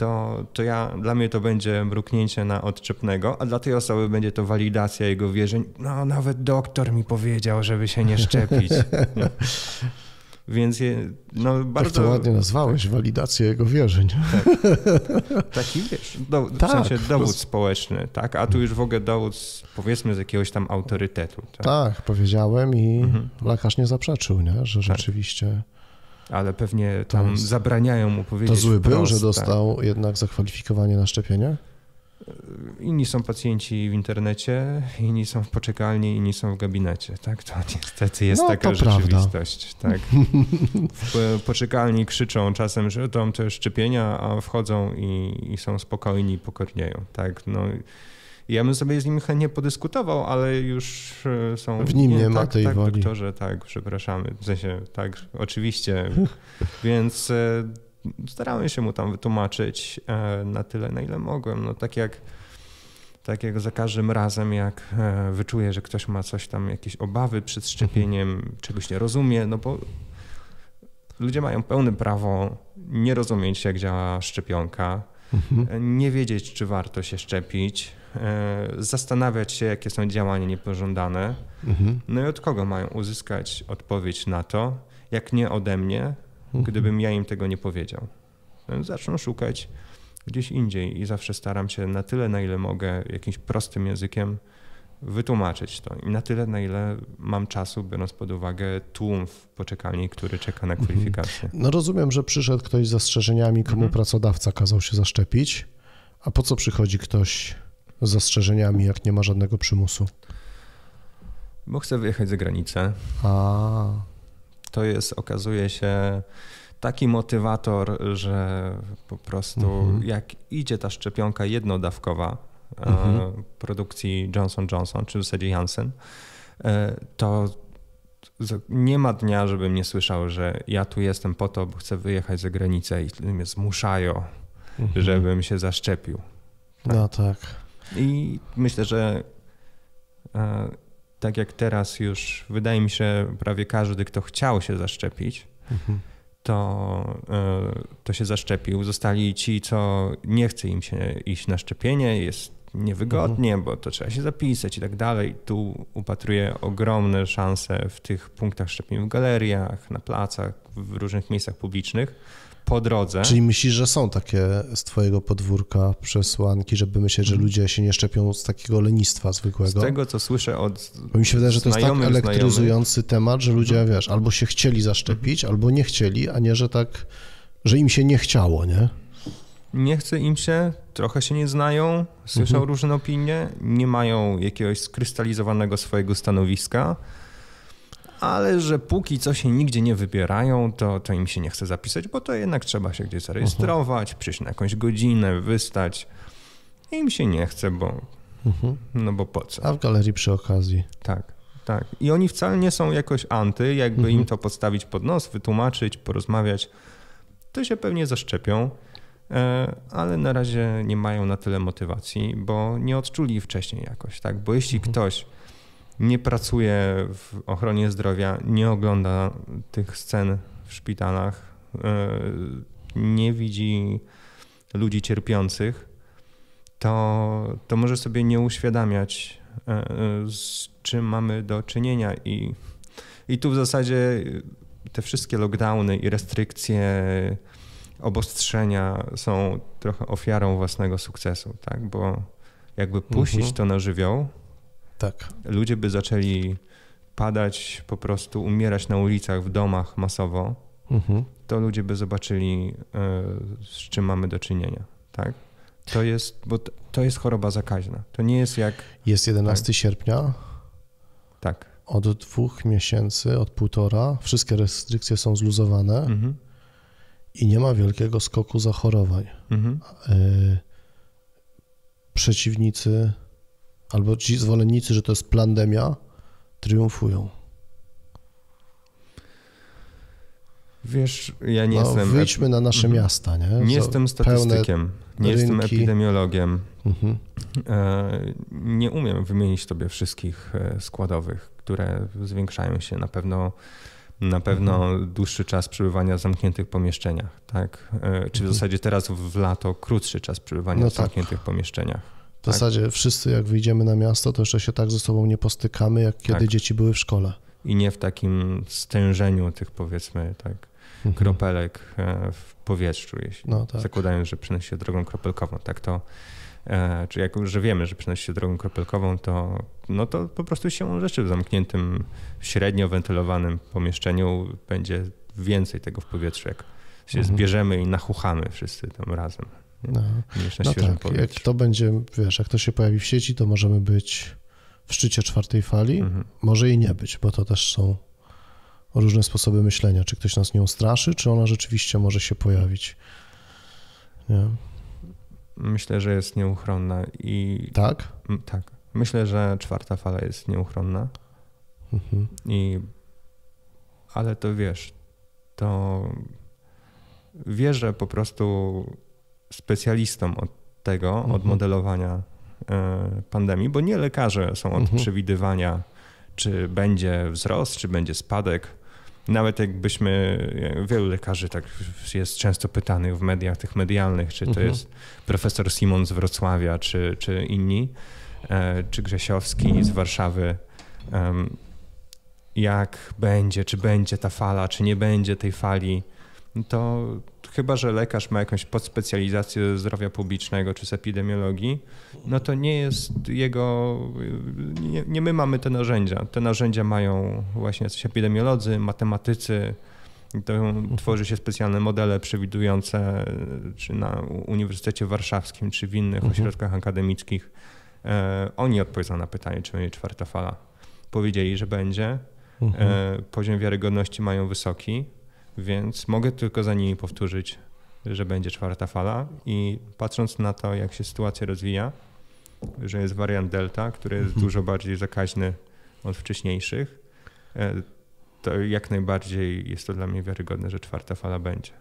Speaker 2: to, to ja, dla mnie to będzie mruknięcie na odczepnego, a dla tej osoby będzie to walidacja jego wierzeń. No, nawet doktor mi powiedział, żeby się nie szczepić. Więc je, no bardzo... Tak to ładnie
Speaker 1: nazwałeś, tak. walidację jego wierzeń. Tak.
Speaker 2: Taki wiesz, do, tak, w sensie dowód społeczny, tak? A tu już w ogóle dowód z, powiedzmy z jakiegoś tam autorytetu. Tak,
Speaker 1: tak powiedziałem i mhm. lekarz nie zaprzeczył, nie? że tak. rzeczywiście
Speaker 2: ale pewnie tam zabraniają mu powiedzieć. To zły był, że dostał tak. jednak
Speaker 1: zakwalifikowanie na szczepienie?
Speaker 2: Inni są pacjenci w internecie, inni są w poczekalni, inni są w gabinecie. Tak, to niestety jest no, taka rzeczywistość. Tak. W poczekalni krzyczą czasem, że tam te szczepienia, a wchodzą i, i są spokojni i pokornieją. Tak, no ja bym sobie z nim chętnie podyskutował, ale już e, są... W nim nie, nie ma tak, tej tak, woli. doktorze, tak, przepraszamy. W sensie, tak, oczywiście. Więc e, starałem się mu tam wytłumaczyć e, na tyle, na ile mogłem. No tak jak tak jak za każdym razem, jak wyczuję, że ktoś ma coś tam, jakieś obawy przed mhm. szczepieniem, czegoś nie rozumie, no bo ludzie mają pełne prawo nie rozumieć, jak działa szczepionka. Mhm. E, nie wiedzieć, czy warto się szczepić, e, zastanawiać się, jakie są działania niepożądane. Mhm. No i od kogo mają uzyskać odpowiedź na to, jak nie ode mnie, mhm. gdybym ja im tego nie powiedział. E, zaczną szukać gdzieś indziej i zawsze staram się na tyle, na ile mogę, jakimś prostym językiem wytłumaczyć to. I na tyle, na ile mam czasu, biorąc pod uwagę tłum w poczekalni, który czeka na mhm. kwalifikację. No
Speaker 1: rozumiem, że przyszedł ktoś z zastrzeżeniami, komu mhm. pracodawca kazał się zaszczepić. A po co przychodzi ktoś z zastrzeżeniami, jak nie ma żadnego przymusu?
Speaker 2: Bo chce wyjechać za granicę. A. To jest, okazuje się, taki motywator, że po prostu mhm. jak idzie ta szczepionka jednodawkowa, mhm. produkcji Johnson Johnson, czy w zasadzie Janssen, e, to nie ma dnia, żebym nie słyszał, że ja tu jestem po to, bo chcę wyjechać za granicę i mnie zmuszają, mhm. żebym się zaszczepił. Tak? No tak. I myślę, że e, tak jak teraz już wydaje mi się, prawie każdy, kto chciał się zaszczepić, mhm. to, to się zaszczepił. Zostali ci, co nie chce im się iść na szczepienie, jest tak niewygodnie, mhm. bo to trzeba się zapisać i tak dalej. Tu upatruję ogromne szanse w tych punktach szczepień w galeriach, na placach, w różnych miejscach publicznych. Po drodze. Czyli
Speaker 1: myślisz, że są takie z twojego podwórka przesłanki, żeby myśleć, że mhm. ludzie się nie szczepią z takiego lenistwa zwykłego? Z tego,
Speaker 2: co słyszę od Bo mi się wydaje, że to jest tak elektryzujący
Speaker 1: znajomych. temat, że ludzie, mhm. wiesz, albo się chcieli zaszczepić, mhm. albo nie chcieli, a nie, że tak, że im się nie chciało, nie?
Speaker 2: nie chce im się, trochę się nie znają, słyszą mhm. różne opinie, nie mają jakiegoś skrystalizowanego swojego stanowiska, ale że póki co się nigdzie nie wybierają, to, to im się nie chce zapisać, bo to jednak trzeba się gdzieś mhm. zarejestrować, mhm. przyjść na jakąś godzinę, wystać. I im się nie chce, bo mhm. no bo po co. A w galerii przy okazji. Tak, tak. I oni wcale nie są jakoś anty, jakby im mhm. to podstawić pod nos, wytłumaczyć, porozmawiać, to się pewnie zaszczepią. E, ale na razie nie mają na tyle motywacji, bo nie odczuli wcześniej jakoś, tak? Bo jeśli mhm. ktoś nie pracuje w ochronie zdrowia, nie ogląda tych scen w szpitalach, e, nie widzi ludzi cierpiących, to, to może sobie nie uświadamiać, e, z czym mamy do czynienia. I, i tu w zasadzie te wszystkie lockdowny i restrykcje obostrzenia są trochę ofiarą własnego sukcesu, tak? Bo jakby puścić mhm. to na żywioł, tak. ludzie by zaczęli padać, po prostu umierać na ulicach, w domach masowo, mhm. to ludzie by zobaczyli, e, z czym mamy do czynienia, tak? To jest, bo to jest choroba zakaźna. To nie jest jak... Jest 11 tak?
Speaker 1: sierpnia? Tak. Od dwóch miesięcy, od półtora, wszystkie restrykcje są zluzowane. Mhm i nie ma wielkiego skoku zachorowań. Mhm. E, przeciwnicy albo ci zwolennicy, że to jest pandemia, triumfują.
Speaker 2: Wiesz, ja nie no, jestem. Wyjdźmy na nasze
Speaker 1: mhm. miasta, nie? Nie jestem statystykiem, nie rynki. jestem
Speaker 2: epidemiologiem. Mhm. E, nie umiem wymienić tobie wszystkich e, składowych, które zwiększają się na pewno na pewno mhm. dłuższy czas przebywania w zamkniętych pomieszczeniach, tak? E, czy w mhm. zasadzie teraz w lato krótszy czas przebywania no w tak. zamkniętych pomieszczeniach? W tak.
Speaker 1: zasadzie wszyscy, jak wyjdziemy na miasto, to jeszcze się tak ze sobą nie postykamy, jak kiedy tak. dzieci były w szkole.
Speaker 2: I nie w takim stężeniu tych, powiedzmy, tak, mhm. kropelek e, w powietrzu, jeśli no, tak. zakładając, że przynosi się drogą kropelkową. Tak to E, czy jak już wiemy, że przenosi się drogą kropelkową, to, no to po prostu się rzeczy w zamkniętym, średnio wentylowanym pomieszczeniu będzie więcej tego w powietrzu, jak się mhm. zbierzemy i nachuchamy wszyscy tam razem. No, no tak. Jak
Speaker 1: to będzie, wiesz, jak to się pojawi w sieci, to możemy być w szczycie czwartej fali, mhm. może i nie być, bo to też są różne sposoby myślenia. Czy ktoś nas nią straszy, czy ona rzeczywiście może się pojawić. Nie?
Speaker 2: Myślę, że jest nieuchronna i. Tak? Tak. Myślę, że czwarta fala jest nieuchronna. Mhm. I. Ale to wiesz, to wierzę po prostu specjalistom od tego, mhm. od modelowania e, pandemii, bo nie lekarze są od mhm. przewidywania, czy będzie wzrost, czy będzie spadek nawet jakbyśmy, e, wielu lekarzy tak jest często pytanych w mediach tych medialnych, czy to mhm. jest profesor Simon z Wrocławia, czy, czy inni, e, czy Grzesiowski z Warszawy, jak będzie, czy będzie ta fala, czy nie będzie tej fali, to chyba że lekarz ma jakąś podspecjalizację zdrowia publicznego czy z epidemiologii, no to nie jest jego, nie, nie my mamy te narzędzia. Te narzędzia mają właśnie jacyś epidemiolodzy, matematycy, to tworzy się specjalne modele przewidujące, czy na Uniwersytecie Warszawskim, czy w innych mhm. ośrodkach akademickich. E, oni odpowiedzą na pytanie, czy będzie czwarta fala. Powiedzieli, że będzie. Mhm. E, poziom wiarygodności mają wysoki. Więc mogę tylko za nimi powtórzyć, że będzie czwarta fala i patrząc na to, jak się sytuacja rozwija, że jest wariant Delta, który jest mhm. dużo bardziej zakaźny od wcześniejszych, e, to jak najbardziej jest to dla mnie wiarygodne, że czwarta fala będzie.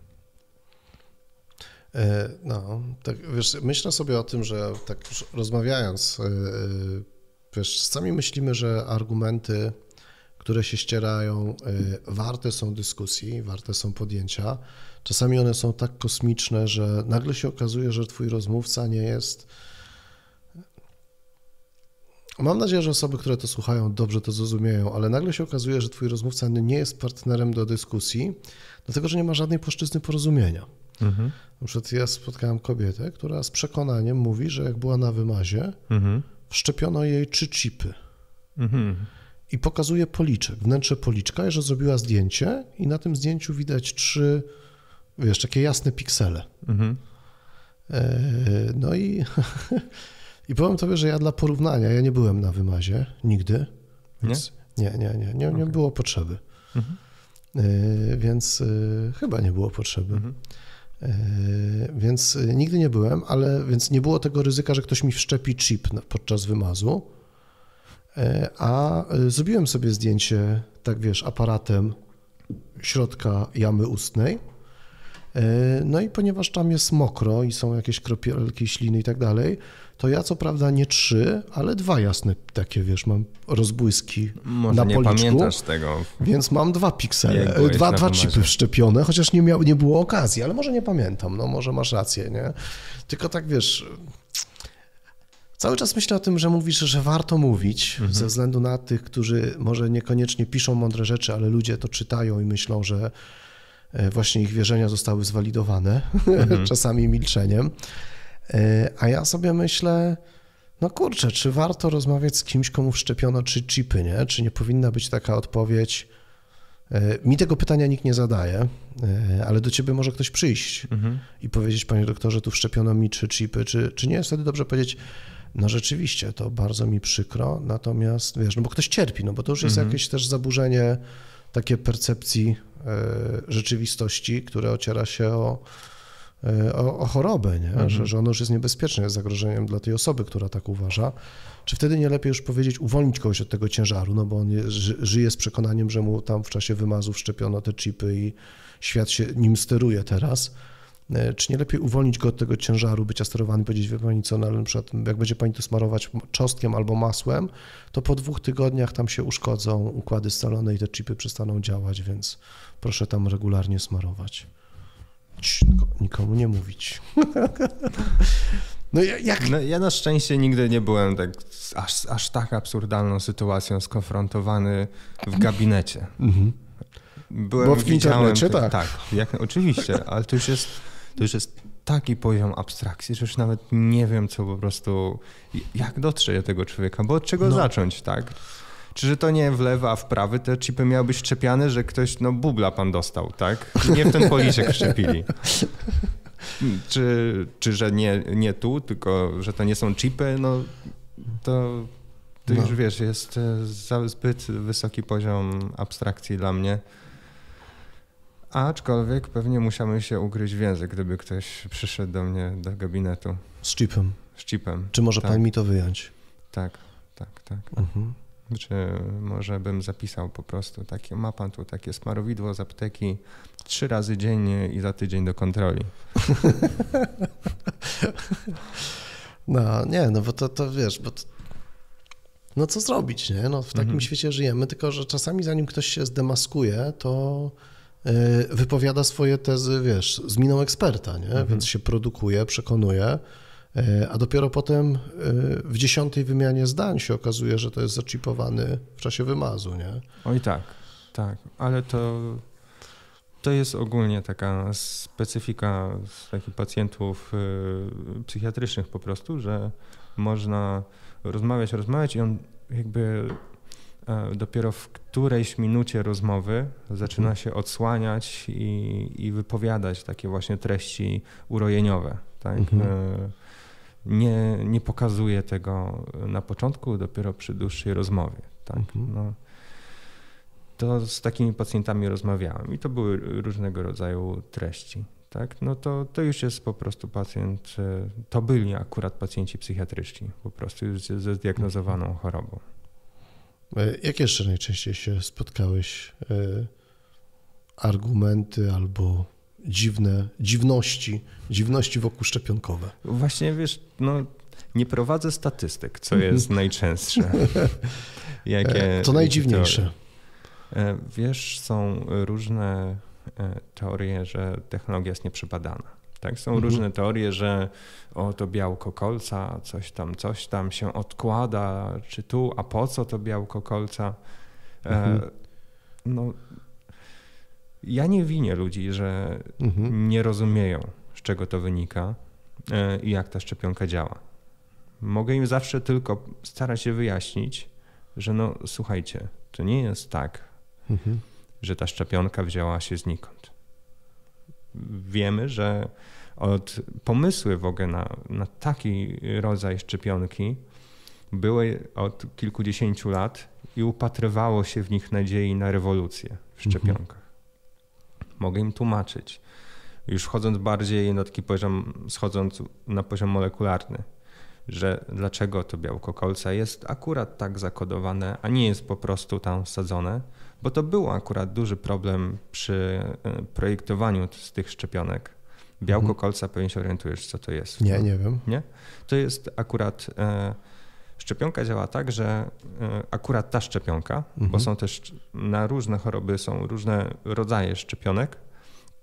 Speaker 1: E, no, tak, wiesz, myślę sobie o tym, że tak już rozmawiając, e, wiesz, sami myślimy, że argumenty które się ścierają, y, warte są dyskusji, warte są podjęcia. Czasami one są tak kosmiczne, że nagle się okazuje, że twój rozmówca nie jest. Mam nadzieję, że osoby, które to słuchają, dobrze to zrozumieją, ale nagle się okazuje, że twój rozmówca nie jest partnerem do dyskusji, dlatego że nie ma żadnej płaszczyzny porozumienia. Mhm. Na przykład ja spotkałem kobietę, która z przekonaniem mówi, że jak była na wymazie, mhm. wszczepiono jej trzy chipy. Mhm i pokazuje policzek, wnętrze policzka, że zrobiła zdjęcie i na tym zdjęciu widać trzy, wiesz, takie jasne piksele. Mhm. E, no i, i powiem tobie, że ja dla porównania, ja nie byłem na wymazie nigdy. Nie? Nie, nie, nie, nie, nie okay. było potrzeby. Mhm. E, więc e, chyba nie było potrzeby. Mhm. Więc nigdy nie byłem, ale więc nie było tego ryzyka, że ktoś mi wszczepi chip podczas wymazu. E, a e, zrobiłem sobie zdjęcie, tak wiesz, aparatem środka jamy ustnej. E, no i ponieważ tam jest mokro i są jakieś kropielki, śliny i tak dalej, to ja co prawda nie trzy, ale dwa jasne takie, wiesz, mam rozbłyski Może na policzku. policzku. nie pamiętasz
Speaker 2: tego. Więc
Speaker 1: mam dwa piksele, dwa, dwa chipy wszczepione, chociaż nie, miał, nie było okazji, ale może nie pamiętam, no może masz rację, nie? Tylko tak, wiesz, Cały czas myślę o tym, że mówisz, że warto mówić mhm. ze względu na tych, którzy może niekoniecznie piszą mądre rzeczy, ale ludzie to czytają i myślą, że e, właśnie ich wierzenia zostały zwalidowane, mhm. czasami milczeniem. E, a ja sobie myślę, no kurczę, czy warto rozmawiać z kimś, komu wszczepiono czy chipy, nie? Czy nie powinna być taka odpowiedź? E, mi tego pytania nikt nie zadaje, ale do ciebie może ktoś przyjść mhm. i powiedzieć, panie doktorze, tu wszczepiono mi czy chipy, czy, czy nie? Wtedy dobrze powiedzieć, no rzeczywiście, to bardzo mi przykro, natomiast wiesz, no bo ktoś cierpi, no bo to już jest mhm. jakieś też zaburzenie takie percepcji e, rzeczywistości, które ociera się o, e, o, o chorobę, nie? Mhm. Że, że ono już jest niebezpieczne, jest zagrożeniem dla tej osoby, która tak uważa. Czy wtedy nie lepiej już powiedzieć, uwolnić kogoś od tego ciężaru, no bo on je, żyje z przekonaniem, że mu tam w czasie wymazów szczepiono te chipy i świat się nim steruje teraz, E, czy nie lepiej uwolnić go od tego ciężaru bycia sterowanym, powiedzieć, wie pani co, no na przykład jak będzie pani to smarować czosnkiem albo masłem, to po dwóch tygodniach tam się uszkodzą układy scalone i te chipy przestaną działać, więc proszę tam
Speaker 2: regularnie smarować. Cii, nikomu nie mówić. No, jak... no, ja na szczęście nigdy nie byłem tak aż, aż tak absurdalną sytuacją skonfrontowany w gabinecie. Mhm. Byłem, Bo w internecie, tak. Tak, jak, oczywiście, ale to już jest to już jest taki poziom abstrakcji, że już nawet nie wiem, co po prostu, jak dotrze do tego człowieka, bo od czego no. zacząć, tak? Czy że to nie w lewo, a w prawy te chipy miały być szczepiane, że ktoś, no bubla pan dostał, tak? Nie w ten policzek szczepili. Czy, czy że nie, nie tu, tylko że to nie są chipy, no to, to no. już wiesz, jest e, zbyt wysoki poziom abstrakcji dla mnie. Aczkolwiek pewnie musiałem się ugryźć w język, gdyby ktoś przyszedł do mnie do gabinetu. Z chipem. Z chipem. Czy może tak. pan mi to wyjąć? Tak, tak, tak. Mhm. Czy znaczy, może bym zapisał po prostu takie, ma pan tu takie smarowidło z apteki trzy razy dziennie i za tydzień do kontroli.
Speaker 1: no nie, no bo to, to wiesz, bo to no co zrobić, nie? No, w takim mhm. świecie żyjemy, tylko że czasami zanim ktoś się zdemaskuje, to Y, wypowiada swoje tezy, wiesz, z miną eksperta, nie? Mhm. więc się produkuje, przekonuje, y, a dopiero potem y, w dziesiątej wymianie zdań się okazuje, że to jest zaczipowany w czasie wymazu. Nie?
Speaker 2: Oj tak, tak, ale to, to jest ogólnie taka specyfika z takich pacjentów psychiatrycznych po prostu, że można rozmawiać, rozmawiać i on jakby E, dopiero w którejś minucie rozmowy zaczyna mhm. się odsłaniać i, i wypowiadać takie właśnie treści urojeniowe. Tak? Mhm. E, nie, nie pokazuje tego na początku, dopiero przy dłuższej rozmowie. Tak? Mhm. No, to z takimi pacjentami rozmawiałem i to były różnego rodzaju treści. Tak? No to, to już jest po prostu pacjent, e, to byli akurat pacjenci psychiatryczni, po prostu już ze zdiagnozowaną mhm. chorobą.
Speaker 1: E, Jak jeszcze najczęściej się spotkałeś e, argumenty albo dziwne dziwności, dziwności wokół szczepionkowe? Właśnie
Speaker 2: wiesz, no nie prowadzę statystyk, co jest najczęstsze. E, jakie to najdziwniejsze. Teorie. Wiesz, są różne teorie, że technologia jest nieprzebadana. Tak? Są mhm. różne teorie, że o, to białko kolca, coś tam, coś tam się odkłada, czy tu, a po co to białko kolca? E, mhm. E, no, ja nie winię ludzi, że mhm. nie rozumieją, z czego to wynika e, i jak ta szczepionka działa. Mogę im zawsze tylko starać się wyjaśnić, że no słuchajcie, to nie jest tak, mhm. że ta szczepionka wzięła się znikąd wiemy, że od pomysły w ogóle na, na taki rodzaj szczepionki były od kilkudziesięciu lat i upatrywało się w nich nadziei na rewolucję w mhm. szczepionkach. Mhm. Mogę im tłumaczyć. Już wchodząc bardziej na taki poziom, schodząc na poziom molekularny, że dlaczego to białko kolca jest akurat tak zakodowane, a nie jest po prostu tam sadzone bo to był akurat duży problem przy e, projektowaniu z tych szczepionek. Białko mhm. kolca, pewnie się orientujesz, co to jest. Nie, no. nie wiem. Nie? To jest akurat... E, szczepionka działa tak, że e, akurat ta szczepionka, mhm. bo są też na różne choroby są różne rodzaje szczepionek.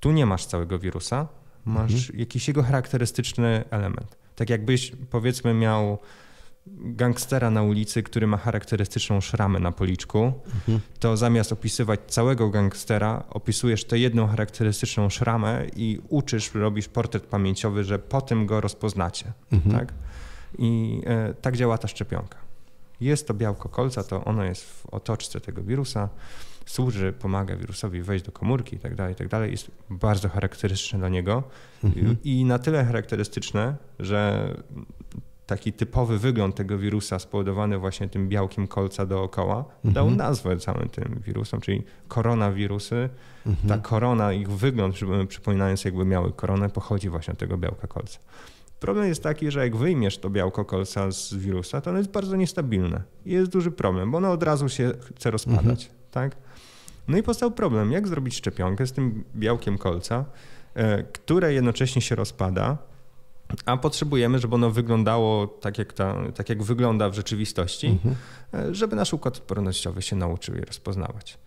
Speaker 2: Tu nie masz całego wirusa, masz mhm. jakiś jego charakterystyczny element. Tak jakbyś powiedzmy miał gangstera na ulicy, który ma charakterystyczną szramę na policzku, mhm. to zamiast opisywać całego gangstera, opisujesz tę jedną charakterystyczną szramę i uczysz, robisz portret pamięciowy, że po tym go rozpoznacie. Mhm. Tak? I e, tak działa ta szczepionka. Jest to białko kolca, to ono jest w otoczce tego wirusa, służy, pomaga wirusowi wejść do komórki i i tak dalej tak dalej, Jest bardzo charakterystyczne dla niego mhm. i, i na tyle charakterystyczne, że taki typowy wygląd tego wirusa spowodowany właśnie tym białkiem kolca dookoła mhm. dał nazwę całym tym wirusom, czyli koronawirusy. Mhm. Ta korona, ich wygląd, przypominając jakby miały koronę, pochodzi właśnie od tego białka kolca. Problem jest taki, że jak wyjmiesz to białko kolca z wirusa, to ono jest bardzo niestabilne. I jest duży problem, bo ono od razu się chce rozpadać. Mhm. Tak? No i powstał problem, jak zrobić szczepionkę z tym białkiem kolca, e, które jednocześnie się rozpada, a potrzebujemy, żeby ono wyglądało tak, jak, ta, tak jak wygląda w rzeczywistości, mhm. żeby nasz układ odpornościowy się nauczył je rozpoznawać.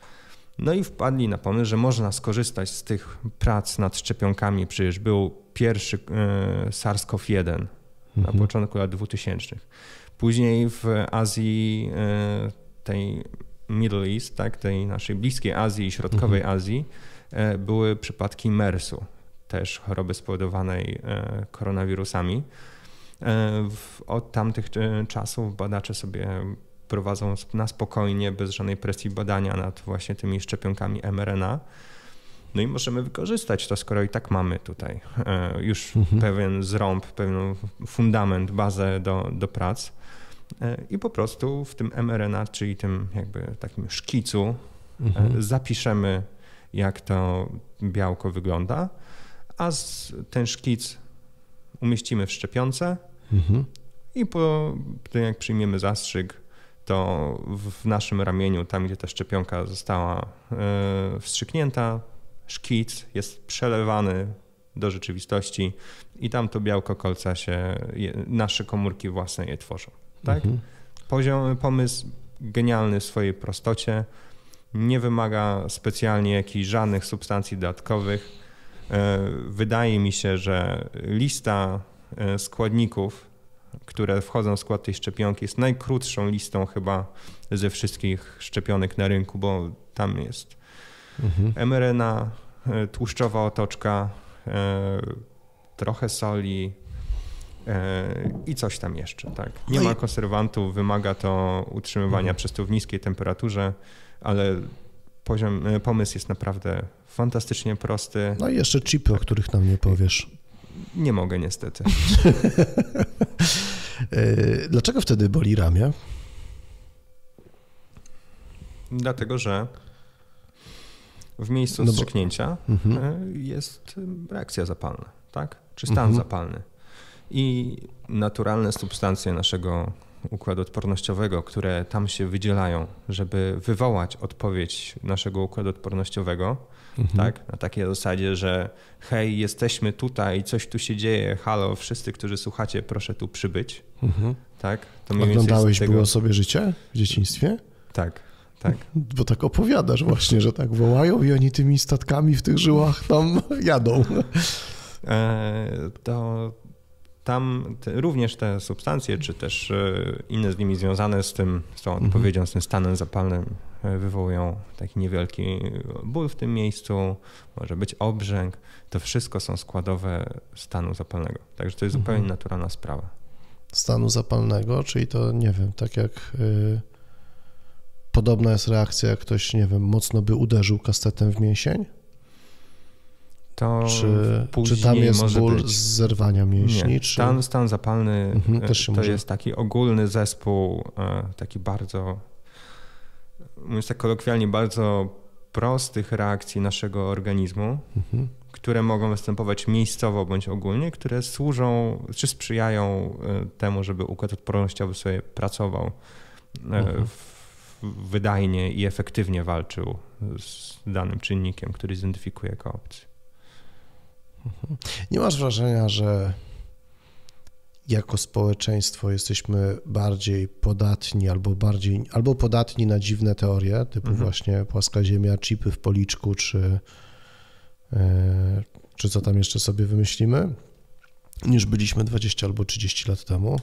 Speaker 2: No i wpadli na pomysł, że można skorzystać z tych prac nad szczepionkami. Przecież był pierwszy e, SARS-CoV-1 mhm. na początku lat 2000. Później w Azji, e, tej Middle East, tak, tej naszej bliskiej Azji i środkowej mhm. Azji, e, były przypadki MERS-u, też choroby spowodowanej e, koronawirusami. E, od tamtych e, czasów badacze sobie prowadzą na spokojnie, bez żadnej presji badania nad właśnie tymi szczepionkami mRNA. No i możemy wykorzystać to, skoro i tak mamy tutaj już mhm. pewien zrąb, pewien fundament, bazę do, do prac. I po prostu w tym mRNA, czyli tym jakby takim szkicu, mhm. zapiszemy, jak to białko wygląda a z, ten szkic umieścimy w szczepionce mhm. i po tym jak przyjmiemy zastrzyk, to w naszym ramieniu, tam gdzie ta szczepionka została yy, wstrzyknięta, szkic jest przelewany do rzeczywistości i tam to białko kolca się, je, nasze komórki własne je tworzą. Tak? Mhm. Poziom, pomysł genialny w swojej prostocie, nie wymaga specjalnie jakichś żadnych substancji dodatkowych E, wydaje mi się, że lista e, składników, które wchodzą w skład tej szczepionki, jest najkrótszą listą chyba ze wszystkich szczepionek na rynku, bo tam jest mhm. mRNA, e, tłuszczowa otoczka, trochę soli, i coś tam jeszcze. Tak. Nie no ma konserwantów, wymaga to utrzymywania mhm. przez to w niskiej temperaturze, ale poziom, e, pomysł jest naprawdę fantastycznie prosty. No i jeszcze
Speaker 1: chipy, o których nam nie powiesz.
Speaker 2: Nie mogę niestety.
Speaker 1: E, dlaczego wtedy boli ramię?
Speaker 2: Dlatego, że w miejscu no strzyknięcia mhm. E, jest reakcja zapalna, tak? Czy stan mhm. zapalny. I naturalne substancje naszego układu odpornościowego, które tam się wydzielają, żeby wywołać odpowiedź naszego układu odpornościowego, mhm. tak? Na takiej zasadzie, że hej, jesteśmy tutaj, coś tu się dzieje, halo, wszyscy, którzy słuchacie, proszę tu przybyć, mhm. tak? To Oglądałeś tego... było
Speaker 1: sobie życie w dzieciństwie?
Speaker 2: Tak. Tak.
Speaker 1: Bo tak opowiadasz właśnie, że tak wołają i oni tymi statkami w tych żyłach
Speaker 2: tam jadą. E, to, tam te, również te substancje, czy też e, inne z nimi związane z tym, z tą mhm. odpowiedzią, z tym stanem zapalnym, e, wywołują taki niewielki ból w tym miejscu, może być obrzęk. To wszystko są składowe stanu zapalnego. Także to jest mhm. zupełnie naturalna sprawa.
Speaker 1: Stanu zapalnego, czyli to nie wiem, tak jak yy, podobna jest reakcja, jak ktoś, nie wiem, mocno by uderzył kastetem w mięsień?
Speaker 2: to czy, później czy tam jest ból być... z zerwania mięśni? Nie. Czy... Stan, stan zapalny mhm, e, to może... jest taki ogólny zespół, e, taki bardzo, mówiąc tak kolokwialnie, bardzo prostych reakcji naszego organizmu, mhm. które mogą występować miejscowo bądź ogólnie, które służą czy sprzyjają e, temu, żeby układ odpornościowy sobie pracował mhm. wydajnie i efektywnie walczył z danym czynnikiem, który zidentyfikuje jako opcję.
Speaker 1: Nie masz wrażenia, że jako społeczeństwo jesteśmy bardziej podatni albo bardziej albo podatni na dziwne teorie, typu mhm. właśnie płaska ziemia, chipy w policzku, czy, e, czy co tam jeszcze sobie wymyślimy, niż byliśmy 20 albo 30 lat temu?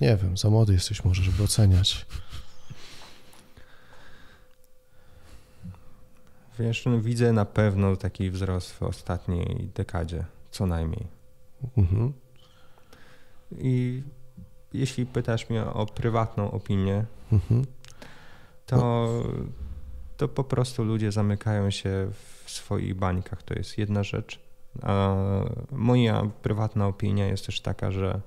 Speaker 1: Nie wiem, za młody jesteś może, żeby oceniać.
Speaker 2: Wiesz, no, widzę na pewno taki wzrost w ostatniej dekadzie, co najmniej. Mhm. I jeśli pytasz mnie o prywatną opinię, mhm. to, no. to po prostu ludzie zamykają się w swoich bańkach. To jest jedna rzecz. A moja prywatna opinia jest też taka, że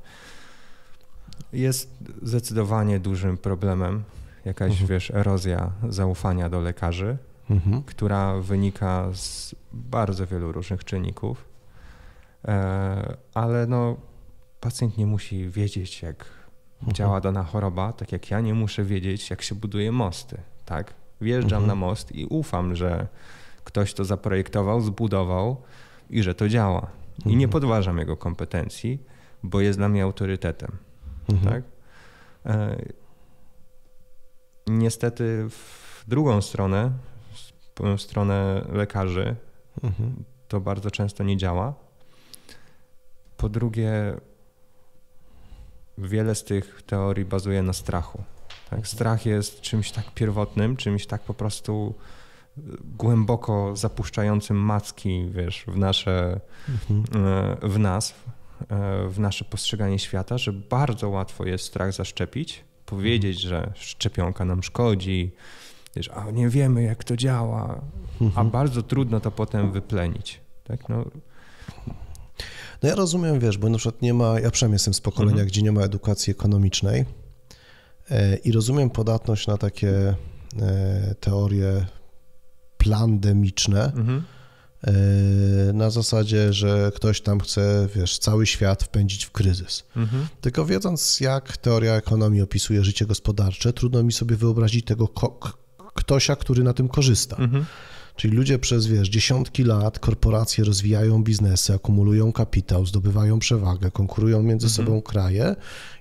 Speaker 2: jest zdecydowanie dużym problemem jakaś, mhm. wiesz, erozja zaufania do lekarzy mhm. która wynika z bardzo wielu różnych czynników, e, ale no, pacjent nie musi wiedzieć, jak mhm. działa dana choroba, tak jak ja nie muszę wiedzieć, jak się buduje mosty. Tak? Wjeżdżam mhm. na most i ufam, że ktoś to zaprojektował, zbudował i że to działa. I nie mhm. podważam jego kompetencji, bo jest dla mnie autorytetem. Mhm. Tak? E, niestety w drugą stronę stronę lekarzy. Mhm. To bardzo często nie działa. Po drugie, wiele z tych teorii bazuje na strachu. Tak? Strach jest czymś tak pierwotnym, czymś tak po prostu y, głęboko zapuszczającym macki wiesz, w, nasze, mhm. Y, w nas, y, w nasze postrzeganie świata, że bardzo łatwo jest strach zaszczepić, powiedzieć, mhm. że szczepionka nam szkodzi, wiesz, a nie wiemy jak to działa, a mhm. bardzo trudno to potem wyplenić. Tak? No. no ja rozumiem, wiesz, bo na przykład nie ma, ja przynajmniej jestem
Speaker 1: z pokolenia, mhm. gdzie nie ma edukacji ekonomicznej e, i rozumiem podatność na takie e, teorie plandemiczne, mhm e, na zasadzie, że ktoś tam chce, wiesz, cały świat wpędzić w kryzys. Mhm. Tylko wiedząc, jak teoria ekonomii opisuje życie gospodarcze, trudno mi sobie wyobrazić tego, ktośa, który na tym korzysta. Mhm. Czyli ludzie przez, wiesz, dziesiątki lat korporacje rozwijają biznesy, akumulują kapitał, zdobywają przewagę, konkurują między mhm. sobą kraje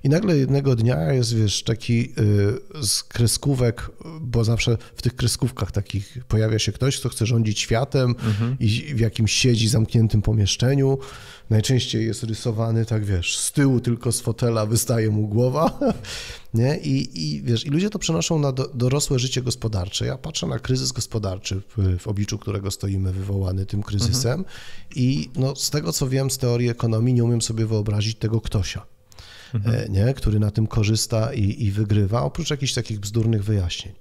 Speaker 1: i nagle jednego dnia jest, wiesz, taki y, z kreskówek, bo zawsze w tych kreskówkach takich pojawia się ktoś, kto chce rządzić światem mhm. i w jakimś siedzi zamkniętym pomieszczeniu najczęściej jest rysowany, tak wiesz, z tyłu tylko z fotela wystaje mu głowa, nie? I, i wiesz, i ludzie to przenoszą na do, dorosłe życie gospodarcze. Ja patrzę na kryzys gospodarczy, w, w obliczu którego stoimy, wywołany tym kryzysem mhm. i no, z tego, co wiem z teorii ekonomii, nie umiem sobie wyobrazić tego ktośa. Mhm. E, nie, który na tym korzysta i, i wygrywa, oprócz jakichś takich bzdurnych wyjaśnień.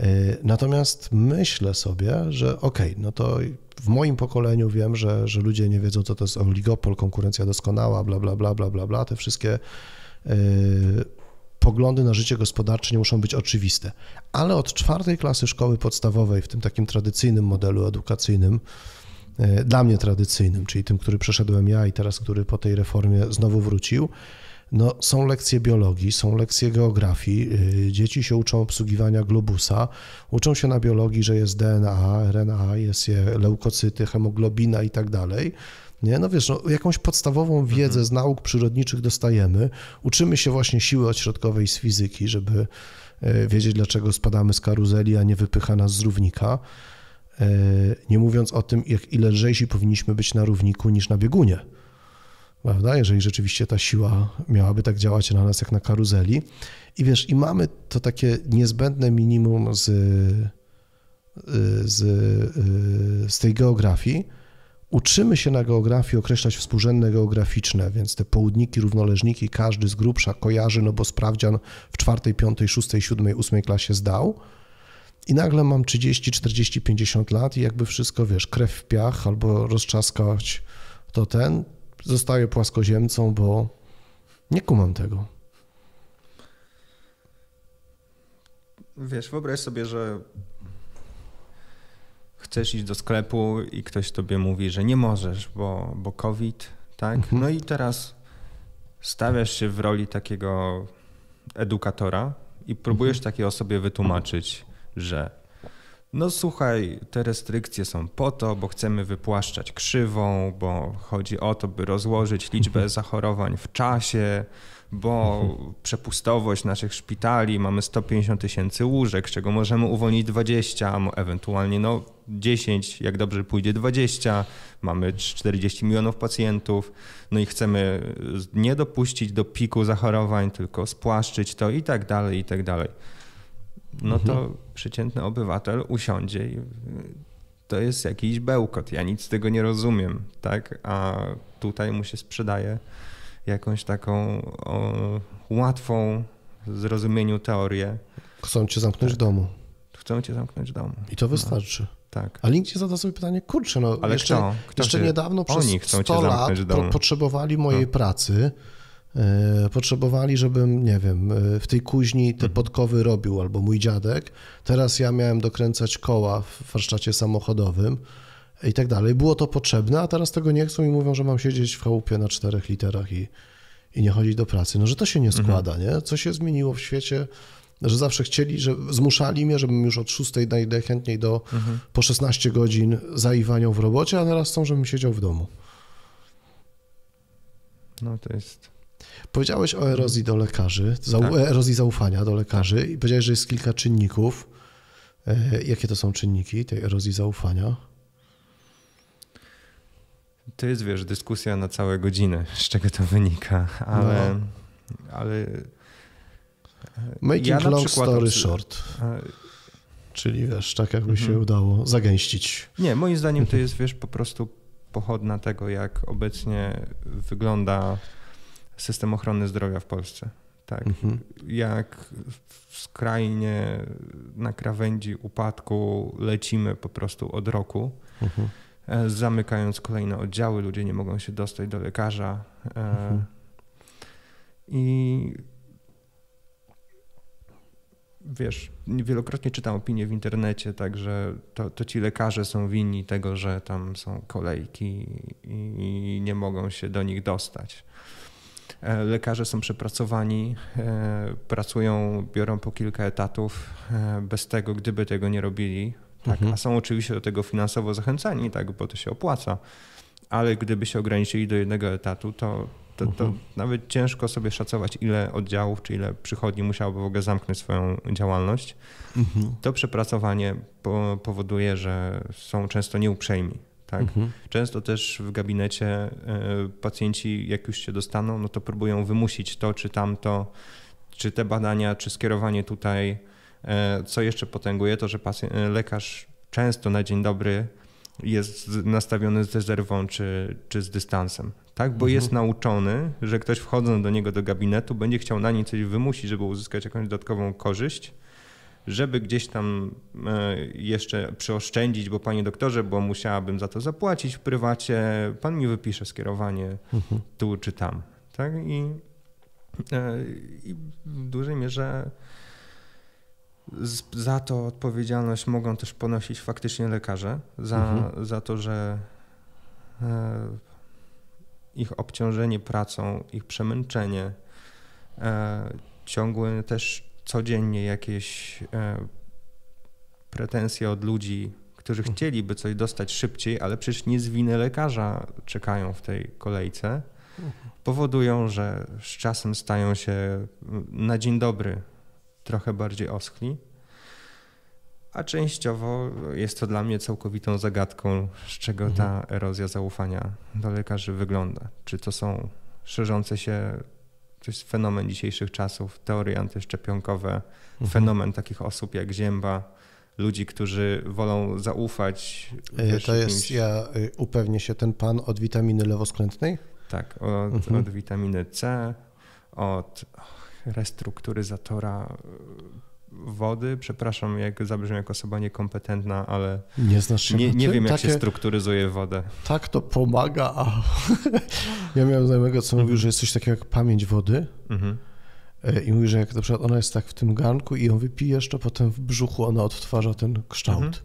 Speaker 1: Y, natomiast myślę sobie, że okej, okay, no to w moim pokoleniu wiem, że, że ludzie nie wiedzą, co to jest oligopol, konkurencja doskonała, bla, bla, bla, bla, bla, bla, te wszystkie y, poglądy na życie gospodarcze nie muszą być oczywiste. Ale od czwartej klasy szkoły podstawowej, w tym takim tradycyjnym modelu edukacyjnym, y, dla mnie tradycyjnym, czyli tym, który przeszedłem ja i teraz, który po tej reformie znowu wrócił, no, są lekcje biologii, są lekcje geografii, y, dzieci się uczą obsługiwania globusa, uczą się na biologii, że jest DNA, RNA, jest je leukocyty, hemoglobina i tak dalej. Nie? No wiesz, no, jakąś podstawową mhm. wiedzę mhm. z nauk przyrodniczych dostajemy. Uczymy się właśnie siły odśrodkowej z fizyki, żeby y, wiedzieć, dlaczego spadamy z karuzeli, a nie wypycha nas z równika. Y, nie mówiąc o tym, jak ile lżejsi powinniśmy być na równiku niż na biegunie prawda? Jeżeli rzeczywiście ta siła miałaby tak działać na nas jak na karuzeli. I wiesz, i mamy to takie niezbędne minimum z, y, z, y, z tej geografii. Uczymy się na geografii określać współrzędne geograficzne, więc te południki, równoleżniki każdy z grubsza kojarzy, no bo sprawdzian w czwartej, piątej, szóstej, siódmej, ósmej klasie zdał. I nagle mam 30, 40, 50 lat i jakby wszystko, wiesz, krew w piach albo rozczaskać to ten, zostaję płaskoziemcą, bo nie kumam tego.
Speaker 2: Wiesz, wyobraź sobie, że chcesz iść do sklepu i ktoś tobie mówi, że nie możesz, bo, bo COVID, tak? Mhm. No i teraz stawiasz się w roli takiego edukatora i próbujesz mhm. takiej osobie wytłumaczyć, że no słuchaj, te restrykcje są po to, bo chcemy wypłaszczać krzywą, bo chodzi o to, by rozłożyć liczbę mhm. zachorowań w czasie, bo mhm. przepustowość naszych szpitali, mamy 150 tysięcy łóżek, z czego możemy uwolnić 20, ewentualnie no 10, jak dobrze pójdzie 20, mamy 40 milionów pacjentów, no i chcemy nie dopuścić do piku zachorowań, tylko spłaszczyć to i tak dalej, i tak dalej. No to mhm przeciętny obywatel usiądzie i y, to jest jakiś bełkot. Ja nic z tego nie rozumiem, tak? A tutaj mu się sprzedaje jakąś taką o, łatwą w zrozumieniu teorię.
Speaker 1: Chcą cię zamknąć tak. w domu.
Speaker 2: Chcą cię zamknąć w domu.
Speaker 1: I to no. wystarczy. No, tak. A Link ci zada sobie pytanie, kurczę, no Ale jeszcze, kto? Kto jeszcze cię? niedawno przez Oni chcą 100 cię lat domu. potrzebowali mojej no. pracy, E, potrzebowali, żebym, nie wiem, e, w tej kuźni te mhm. podkowy robił albo mój dziadek. Teraz ja miałem dokręcać koła w warsztacie samochodowym i tak dalej. Było to potrzebne, a teraz tego nie chcą i mówią, że mam siedzieć w chałupie na czterech literach i, i nie chodzić do pracy. No, że to się nie mhm. składa, mhm. nie? Co się zmieniło w świecie? że zawsze chcieli, że zmuszali mnie, żebym już od 6 chętniej do mhm. po 16 godzin zaiwaniał w robocie, a teraz chcą, żebym siedział w domu. No to jest Powiedziałeś o erozji do lekarzy, zau tak. erozji zaufania do lekarzy i powiedziałeś, że jest kilka czynników. E, jakie to są czynniki tej erozji zaufania?
Speaker 2: To jest, wiesz, dyskusja na całe godziny, z czego to wynika, ale... No. ale... Making ja long przykład... story short. E-
Speaker 1: Czyli wiesz, tak jakby się mhm. udało zagęścić.
Speaker 2: Nie, moim zdaniem to mhm. jest, wiesz, po prostu pochodna tego, jak obecnie wygląda system ochrony zdrowia w Polsce. Tak. Mhm. Jak skrajnie na krawędzi upadku lecimy po prostu od roku. Mhm. E, zamykając kolejne oddziały, ludzie nie mogą się dostać do lekarza. E, mhm. I wiesz, wielokrotnie czytam opinie w internecie, także to, to ci lekarze są winni tego, że tam są kolejki i nie mogą się do nich dostać. E, lekarze są przepracowani, e, pracują, biorą po kilka etatów. E, bez tego, gdyby tego nie robili, tak, mhm. a są oczywiście do tego finansowo zachęcani, tak, bo to się opłaca. Ale gdyby się ograniczyli do jednego etatu, to, to, to mhm. nawet ciężko sobie szacować, ile oddziałów czy ile przychodni musiałoby w ogóle zamknąć swoją działalność. Mhm. To przepracowanie powoduje, że są często nieuprzejmi tak? Mhm. Często też w gabinecie e, pacjenci, jak już się dostaną, no to próbują wymusić to czy tamto, czy te badania, czy skierowanie tutaj, e, co jeszcze potęguje to, że e, lekarz często na dzień dobry jest nastawiony z rezerwą czy, czy z dystansem. Tak, bo mhm. jest nauczony, że ktoś wchodząc do niego do gabinetu będzie chciał na nim coś wymusić, żeby uzyskać jakąś dodatkową korzyść, żeby gdzieś tam e, jeszcze przeoszczędzić, bo panie doktorze, bo musiałabym za to zapłacić w prywacie, pan mi wypisze skierowanie mhm. tu czy tam. Tak? I, e, I w dużej mierze za to odpowiedzialność mogą też ponosić faktycznie lekarze, za, mhm. za to, że e, ich obciążenie pracą, ich przemęczenie, ciągły też codziennie jakieś e, pretensje od ludzi, którzy mhm. chcieliby coś dostać szybciej, ale przecież nie z winy lekarza czekają w tej kolejce, mhm. powodują, że z czasem stają się na dzień dobry trochę bardziej oskli. A częściowo jest to dla mnie całkowitą zagadką, z czego ta mhm. erozja zaufania do lekarzy wygląda. Czy to są szerzące się to jest fenomen dzisiejszych czasów, teorie antyszczepionkowe, mhm. fenomen takich osób jak Zięba, ludzi, którzy wolą zaufać. Wiesz, to jest, jakimś...
Speaker 1: ja e, upewnię się, ten pan od witaminy lewoskrętnej?
Speaker 2: Tak, od, mhm. od witaminy C, od restrukturyzatora wody. Przepraszam, jak zabrzmię jako osoba niekompetentna, ale nie, znasz się nie, nie wiem, jak Takie... się strukturyzuje wodę. Tak, to pomaga. A...
Speaker 1: ja miałem znajomego, co mówił, że jest coś takiego jak pamięć wody. Mhm. E, I mówi, że jak na przykład ona jest tak w tym garnku i ją wypijesz, to potem w brzuchu ona odtwarza ten kształt. Mhm.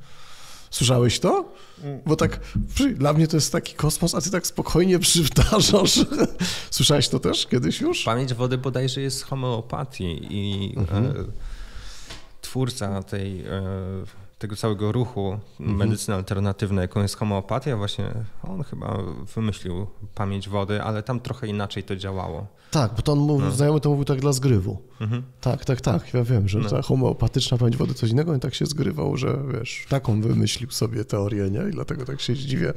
Speaker 1: Słyszałeś to? Mm. Bo tak dla mnie to jest taki kosmos, a ty tak spokojnie przywdarzasz.
Speaker 2: Słyszałeś to też kiedyś już? Pamięć wody bodajże jest z homeopatii i mhm. E, twórca tej, e, tego całego ruchu mhm. medycyny alternatywnej, jaką jest homeopatia, właśnie on chyba wymyślił pamięć wody, ale tam trochę inaczej to działało.
Speaker 1: Tak, bo to on mówił, no. znajomy to mówił tak dla zgrywu. Mhm. Tak, tak, tak. Ja wiem, że no. ta homeopatyczna pamięć wody coś innego i tak się zgrywał, że wiesz, taką wymyślił sobie teorię, nie? I dlatego tak się dziwię,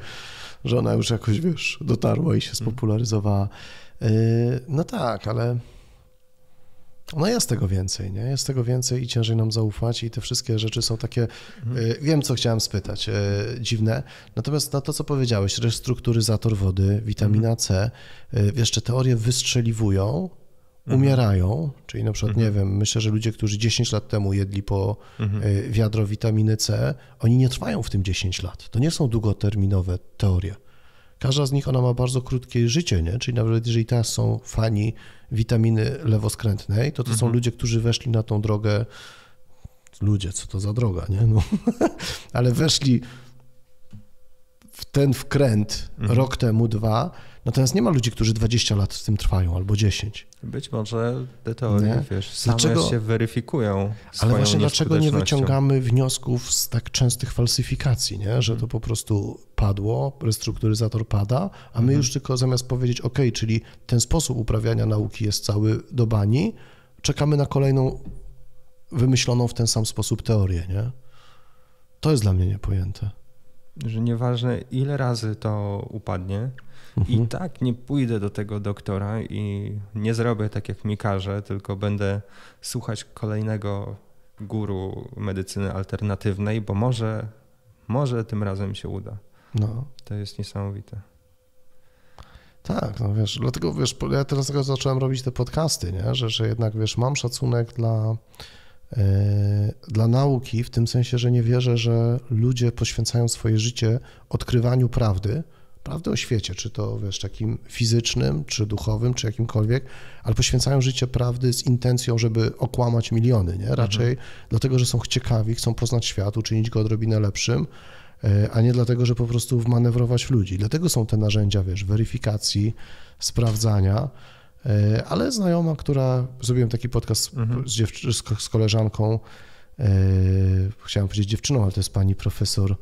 Speaker 1: że ona już jakoś, wiesz, dotarła i się mhm. spopularyzowała. E, no tak, ale no jest tego więcej, nie? Jest tego więcej i ciężej nam zaufać i te wszystkie rzeczy są takie, mhm. Y, wiem co chciałem spytać, y, dziwne. Natomiast na to, co powiedziałeś, restrukturyzator wody, witamina mhm. C, jeszcze y, teorie wystrzeliwują, mhm. umierają, czyli na przykład, nie mhm. wiem, myślę, że ludzie, którzy 10 lat temu jedli po wiadro witaminy C, oni nie trwają w tym 10 lat. To nie są długoterminowe teorie każda z nich ona ma bardzo krótkie życie, nie? czyli nawet jeżeli teraz są fani witaminy lewoskrętnej, to to mhm. są ludzie, którzy weszli na tą drogę, ludzie, co to za droga, nie? No. ale weszli w ten wkręt mhm. rok temu, dwa, Natomiast nie ma ludzi, którzy 20 lat z tym trwają albo 10.
Speaker 2: Być może te teorie, wiesz, same dlaczego? się weryfikują. Ale właśnie dlaczego nie wyciągamy
Speaker 1: wniosków z tak częstych falsyfikacji, nie? że to po prostu padło, restrukturyzator pada, a my mhm. już tylko zamiast powiedzieć, OK, czyli ten sposób uprawiania nauki jest cały do bani, czekamy na kolejną wymyśloną w ten sam sposób teorię. Nie? To jest dla mnie niepojęte.
Speaker 2: Że nieważne ile razy to upadnie, Mhm. I tak nie pójdę do tego doktora i nie zrobię tak, jak mi każe, tylko będę słuchać kolejnego guru medycyny alternatywnej, bo może, może tym razem się uda. No. To jest niesamowite.
Speaker 1: Tak, no wiesz, dlatego wiesz, ja teraz zacząłem robić te podcasty, nie? Że, że jednak wiesz, mam szacunek dla, yy, dla nauki, w tym sensie, że nie wierzę, że ludzie poświęcają swoje życie odkrywaniu prawdy, prawdy o świecie, czy to wiesz, takim fizycznym, czy duchowym, czy jakimkolwiek, ale poświęcają życie prawdy z intencją, żeby okłamać miliony, nie? Mhm. Raczej mhm. dlatego, że są ciekawi, chcą poznać świat, uczynić go odrobinę lepszym, e, a nie dlatego, że po prostu wmanewrować w ludzi. Dlatego są te narzędzia, wiesz, weryfikacji, sprawdzania, e, ale znajoma, która, zrobiłem taki podcast mhm. z, z, z koleżanką, e, chciałem powiedzieć dziewczyną, ale to jest pani profesor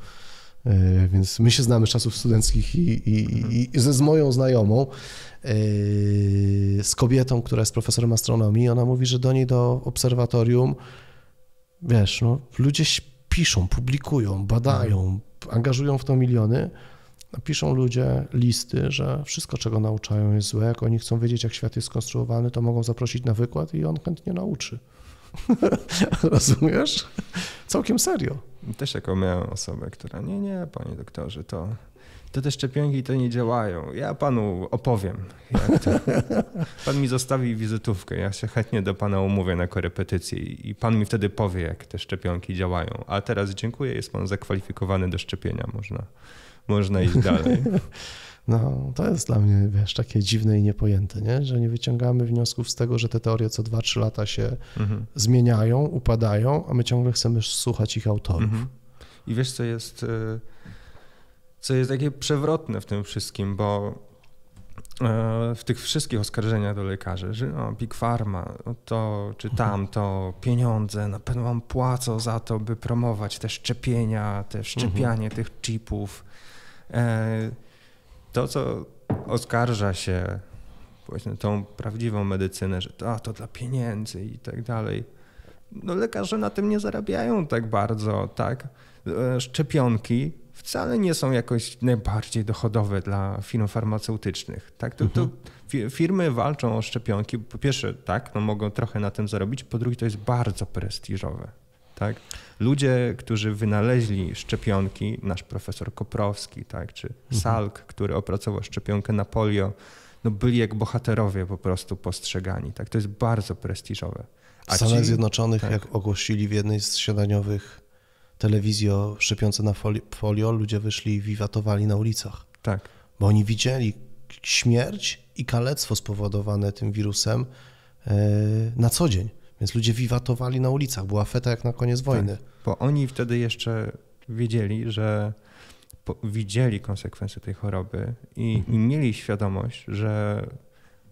Speaker 1: E, więc my się znamy z czasów studenckich i, i, mhm. i ze, z moją znajomą, e, z kobietą, która jest profesorem astronomii, ona mówi, że do niej do obserwatorium, wiesz, no, ludzie piszą, publikują, badają, mhm. angażują w to miliony. Piszą ludzie listy, że wszystko, czego nauczają, jest złe. Jak oni chcą wiedzieć, jak świat jest skonstruowany, to mogą zaprosić na wykład i on chętnie nauczy.
Speaker 2: Rozumiesz? Całkiem serio. Też jako miałem osobę, która nie, nie, panie doktorze, to, to te szczepionki to nie działają. Ja panu opowiem. pan mi zostawi wizytówkę, ja się chętnie do pana umówię na korepetycję i pan mi wtedy powie, jak te szczepionki działają. A teraz dziękuję, jest pan zakwalifikowany do szczepienia, można, można iść dalej.
Speaker 1: No, to jest dla mnie, wiesz, takie dziwne i niepojęte, nie? że nie wyciągamy wniosków z tego, że te teorie co 2-3 lata się mhm. zmieniają, upadają, a my ciągle chcemy słuchać ich autorów. Mhm.
Speaker 2: I wiesz, co jest, y, co jest takie przewrotne w tym wszystkim, bo y, w tych wszystkich oskarżeniach do lekarzy, że no, Big Pharma, no to czy mhm. tamto, pieniądze, na pewno wam płacą za to, by promować te szczepienia, te mhm. szczepianie mhm. tych chipów. E, to, co oskarża się właśnie tą prawdziwą medycynę, że to, to dla pieniędzy i tak dalej. No lekarze na tym nie zarabiają tak bardzo, tak? E, szczepionki wcale nie są jakoś najbardziej dochodowe dla firm farmaceutycznych, tak? To, to mhm. firmy walczą o szczepionki, po pierwsze, tak, no mogą trochę na tym zarobić, po drugie to jest bardzo prestiżowe. Tak? Ludzie, którzy wynaleźli szczepionki, nasz profesor Koprowski, tak? czy mhm. Salk, mhm. który opracował szczepionkę na polio, no byli jak bohaterowie po prostu postrzegani. Tak? To jest bardzo prestiżowe. A w Stanach ci, Zjednoczonych, tak.
Speaker 1: jak ogłosili w jednej z śniadaniowych telewizji o szczepionce na polio, ludzie wyszli i wiwatowali na ulicach. Tak. Bo oni widzieli śmierć i kalectwo spowodowane tym wirusem e, na co dzień. Więc ludzie wiwatowali na ulicach, była feta jak na koniec tak, wojny. Tak,
Speaker 2: bo oni wtedy jeszcze wiedzieli, że widzieli konsekwencje tej choroby i, mhm. i mieli świadomość, że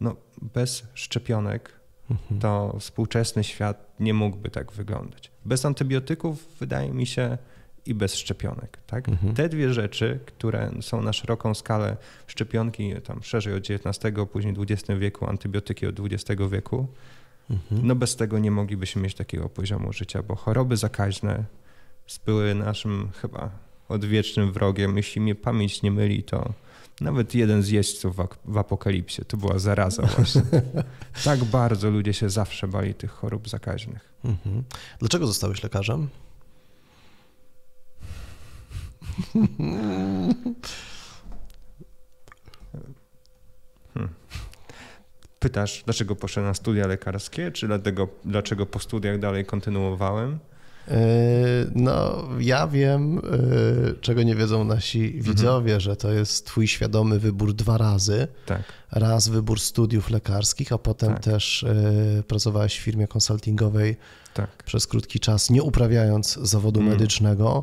Speaker 2: no, bez szczepionek mhm. to współczesny świat nie mógłby tak wyglądać. Bez antybiotyków, wydaje mi się, i bez szczepionek. Tak? Mhm. Te dwie rzeczy, które są na szeroką skalę, szczepionki tam szerzej od XIX, później XX wieku, antybiotyki od XX wieku, Mhm. No bez tego nie moglibyśmy mieć takiego poziomu życia, bo choroby zakaźne były naszym chyba odwiecznym wrogiem. Jeśli mnie pamięć nie myli, to nawet jeden z jeźdźców w, apokalipsie to była zaraza właśnie. tak bardzo ludzie się zawsze bali tych chorób zakaźnych. Mhm. Dlaczego zostałeś lekarzem? Hmm pytasz, dlaczego poszedłem na studia lekarskie, czy dlatego, dlaczego po studiach dalej kontynuowałem?
Speaker 1: E, no, ja wiem, e, czego nie wiedzą nasi mhm. widzowie, mhm. że to jest Twój świadomy wybór dwa razy. Tak. Raz wybór studiów lekarskich, a potem tak. też e, pracowałeś w firmie konsultingowej tak. przez krótki czas, nie uprawiając zawodu mhm. medycznego.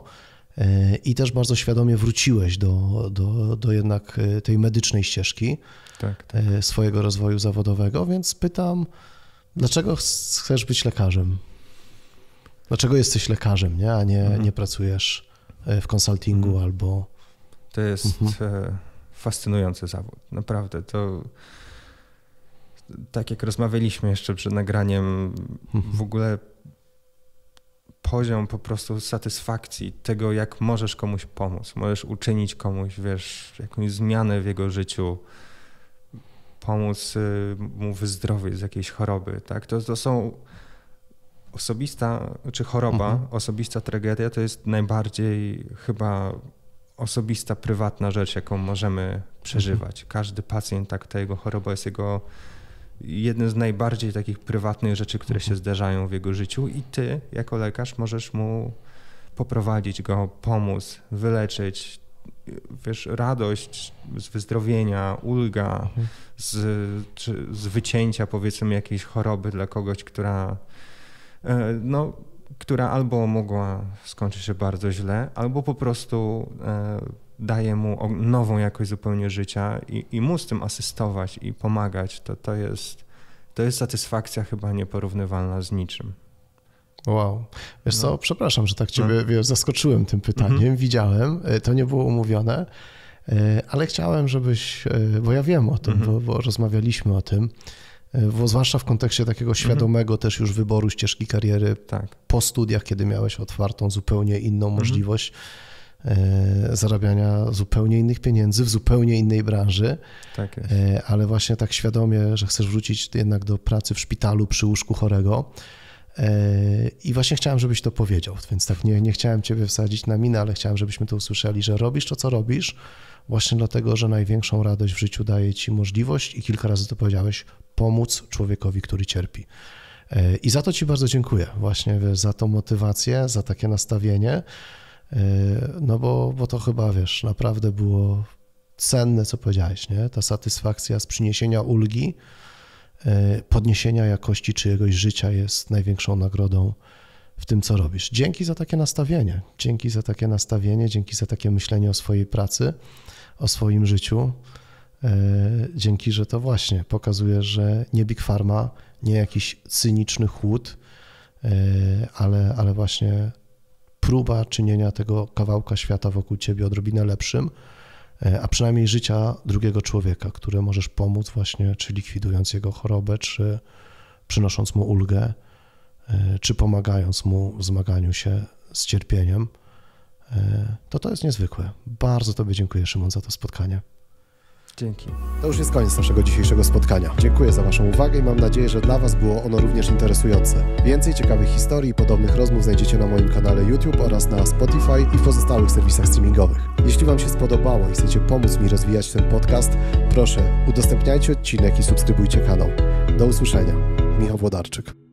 Speaker 1: I też bardzo świadomie wróciłeś do, do, do jednak tej medycznej ścieżki tak, tak. swojego rozwoju zawodowego, więc pytam, dlaczego chcesz być lekarzem? Dlaczego jesteś lekarzem, nie? a nie, mhm. nie pracujesz e, w konsultingu mhm. albo.
Speaker 2: To jest mhm. E, fascynujący zawód, naprawdę. To tak jak rozmawialiśmy jeszcze przed nagraniem, mhm. w ogóle poziom po prostu satysfakcji tego, jak możesz komuś pomóc, możesz uczynić komuś, wiesz, jakąś zmianę w jego życiu pomóc y, mu wyzdrowieć z jakiejś choroby. Tak? To, to są osobista, czy choroba, mhm. osobista tragedia to jest najbardziej chyba osobista, prywatna rzecz, jaką możemy przeżywać. Mhm. Każdy pacjent, tak, ta jego choroba jest jego jednym z najbardziej takich prywatnych rzeczy, które mhm. się zdarzają w jego życiu i ty jako lekarz możesz mu poprowadzić go, pomóc, wyleczyć wiesz, radość z wyzdrowienia, ulga mhm. z, z wycięcia powiedzmy jakiejś choroby dla kogoś, która e, no, która albo mogła skończyć się bardzo źle, albo po prostu e, daje mu nową jakość zupełnie życia i, i mu z tym asystować i pomagać, to, to, jest, to jest satysfakcja chyba nieporównywalna z niczym. Wow. Wiesz no. co,
Speaker 1: przepraszam, że tak ciebie no. wiesz, zaskoczyłem tym pytaniem. Mhm. Widziałem, e, to nie było umówione, e, ale chciałem, żebyś, e, bo ja wiem o tym, mhm. bo, bo rozmawialiśmy o tym, bo zwłaszcza w kontekście takiego mhm. świadomego mhm. też już wyboru ścieżki kariery tak. po studiach, kiedy miałeś otwartą zupełnie inną mhm. możliwość zarabiania zupełnie innych pieniędzy w zupełnie innej branży, tak ale właśnie tak świadomie, że chcesz wrócić jednak do pracy w szpitalu przy łóżku chorego, i właśnie chciałem, żebyś to powiedział, więc tak nie, nie chciałem ciebie wsadzić na minę, ale chciałem, żebyśmy to usłyszeli, że robisz to, co robisz, właśnie dlatego, że największą radość w życiu daje ci możliwość i kilka razy to powiedziałeś, pomóc człowiekowi, który cierpi. E, I za to ci bardzo dziękuję, właśnie wiesz, za tą motywację, za takie nastawienie, e, no bo, bo to chyba, wiesz, naprawdę było cenne, co powiedziałeś, nie? Ta satysfakcja z przyniesienia ulgi, E, podniesienia jakości czyjegoś życia jest największą nagrodą w tym, co robisz. Dzięki za takie nastawienie, dzięki za takie nastawienie, dzięki za takie myślenie o swojej pracy, o swoim życiu. E, dzięki, że to właśnie pokazuje, że nie Big Pharma, nie jakiś cyniczny chłód, e, ale, ale właśnie próba czynienia tego kawałka świata wokół ciebie odrobinę lepszym E, a przynajmniej życia drugiego człowieka, które możesz pomóc właśnie, czy likwidując jego chorobę, czy przynosząc mu ulgę, e, czy pomagając mu w zmaganiu się z cierpieniem, e, to to jest niezwykłe. Bardzo Tobie dziękuję, Szymon, za to spotkanie. Dzięki. To już jest koniec naszego dzisiejszego spotkania. Dziękuję za Waszą uwagę i mam nadzieję, że dla Was było ono również interesujące. Więcej ciekawych historii i podobnych rozmów znajdziecie na moim kanale YouTube oraz na Spotify i pozostałych serwisach streamingowych. Jeśli Wam się spodobało i chcecie pomóc mi rozwijać ten podcast, proszę udostępniajcie odcinek i subskrybujcie kanał. Do usłyszenia. Michał Włodarczyk.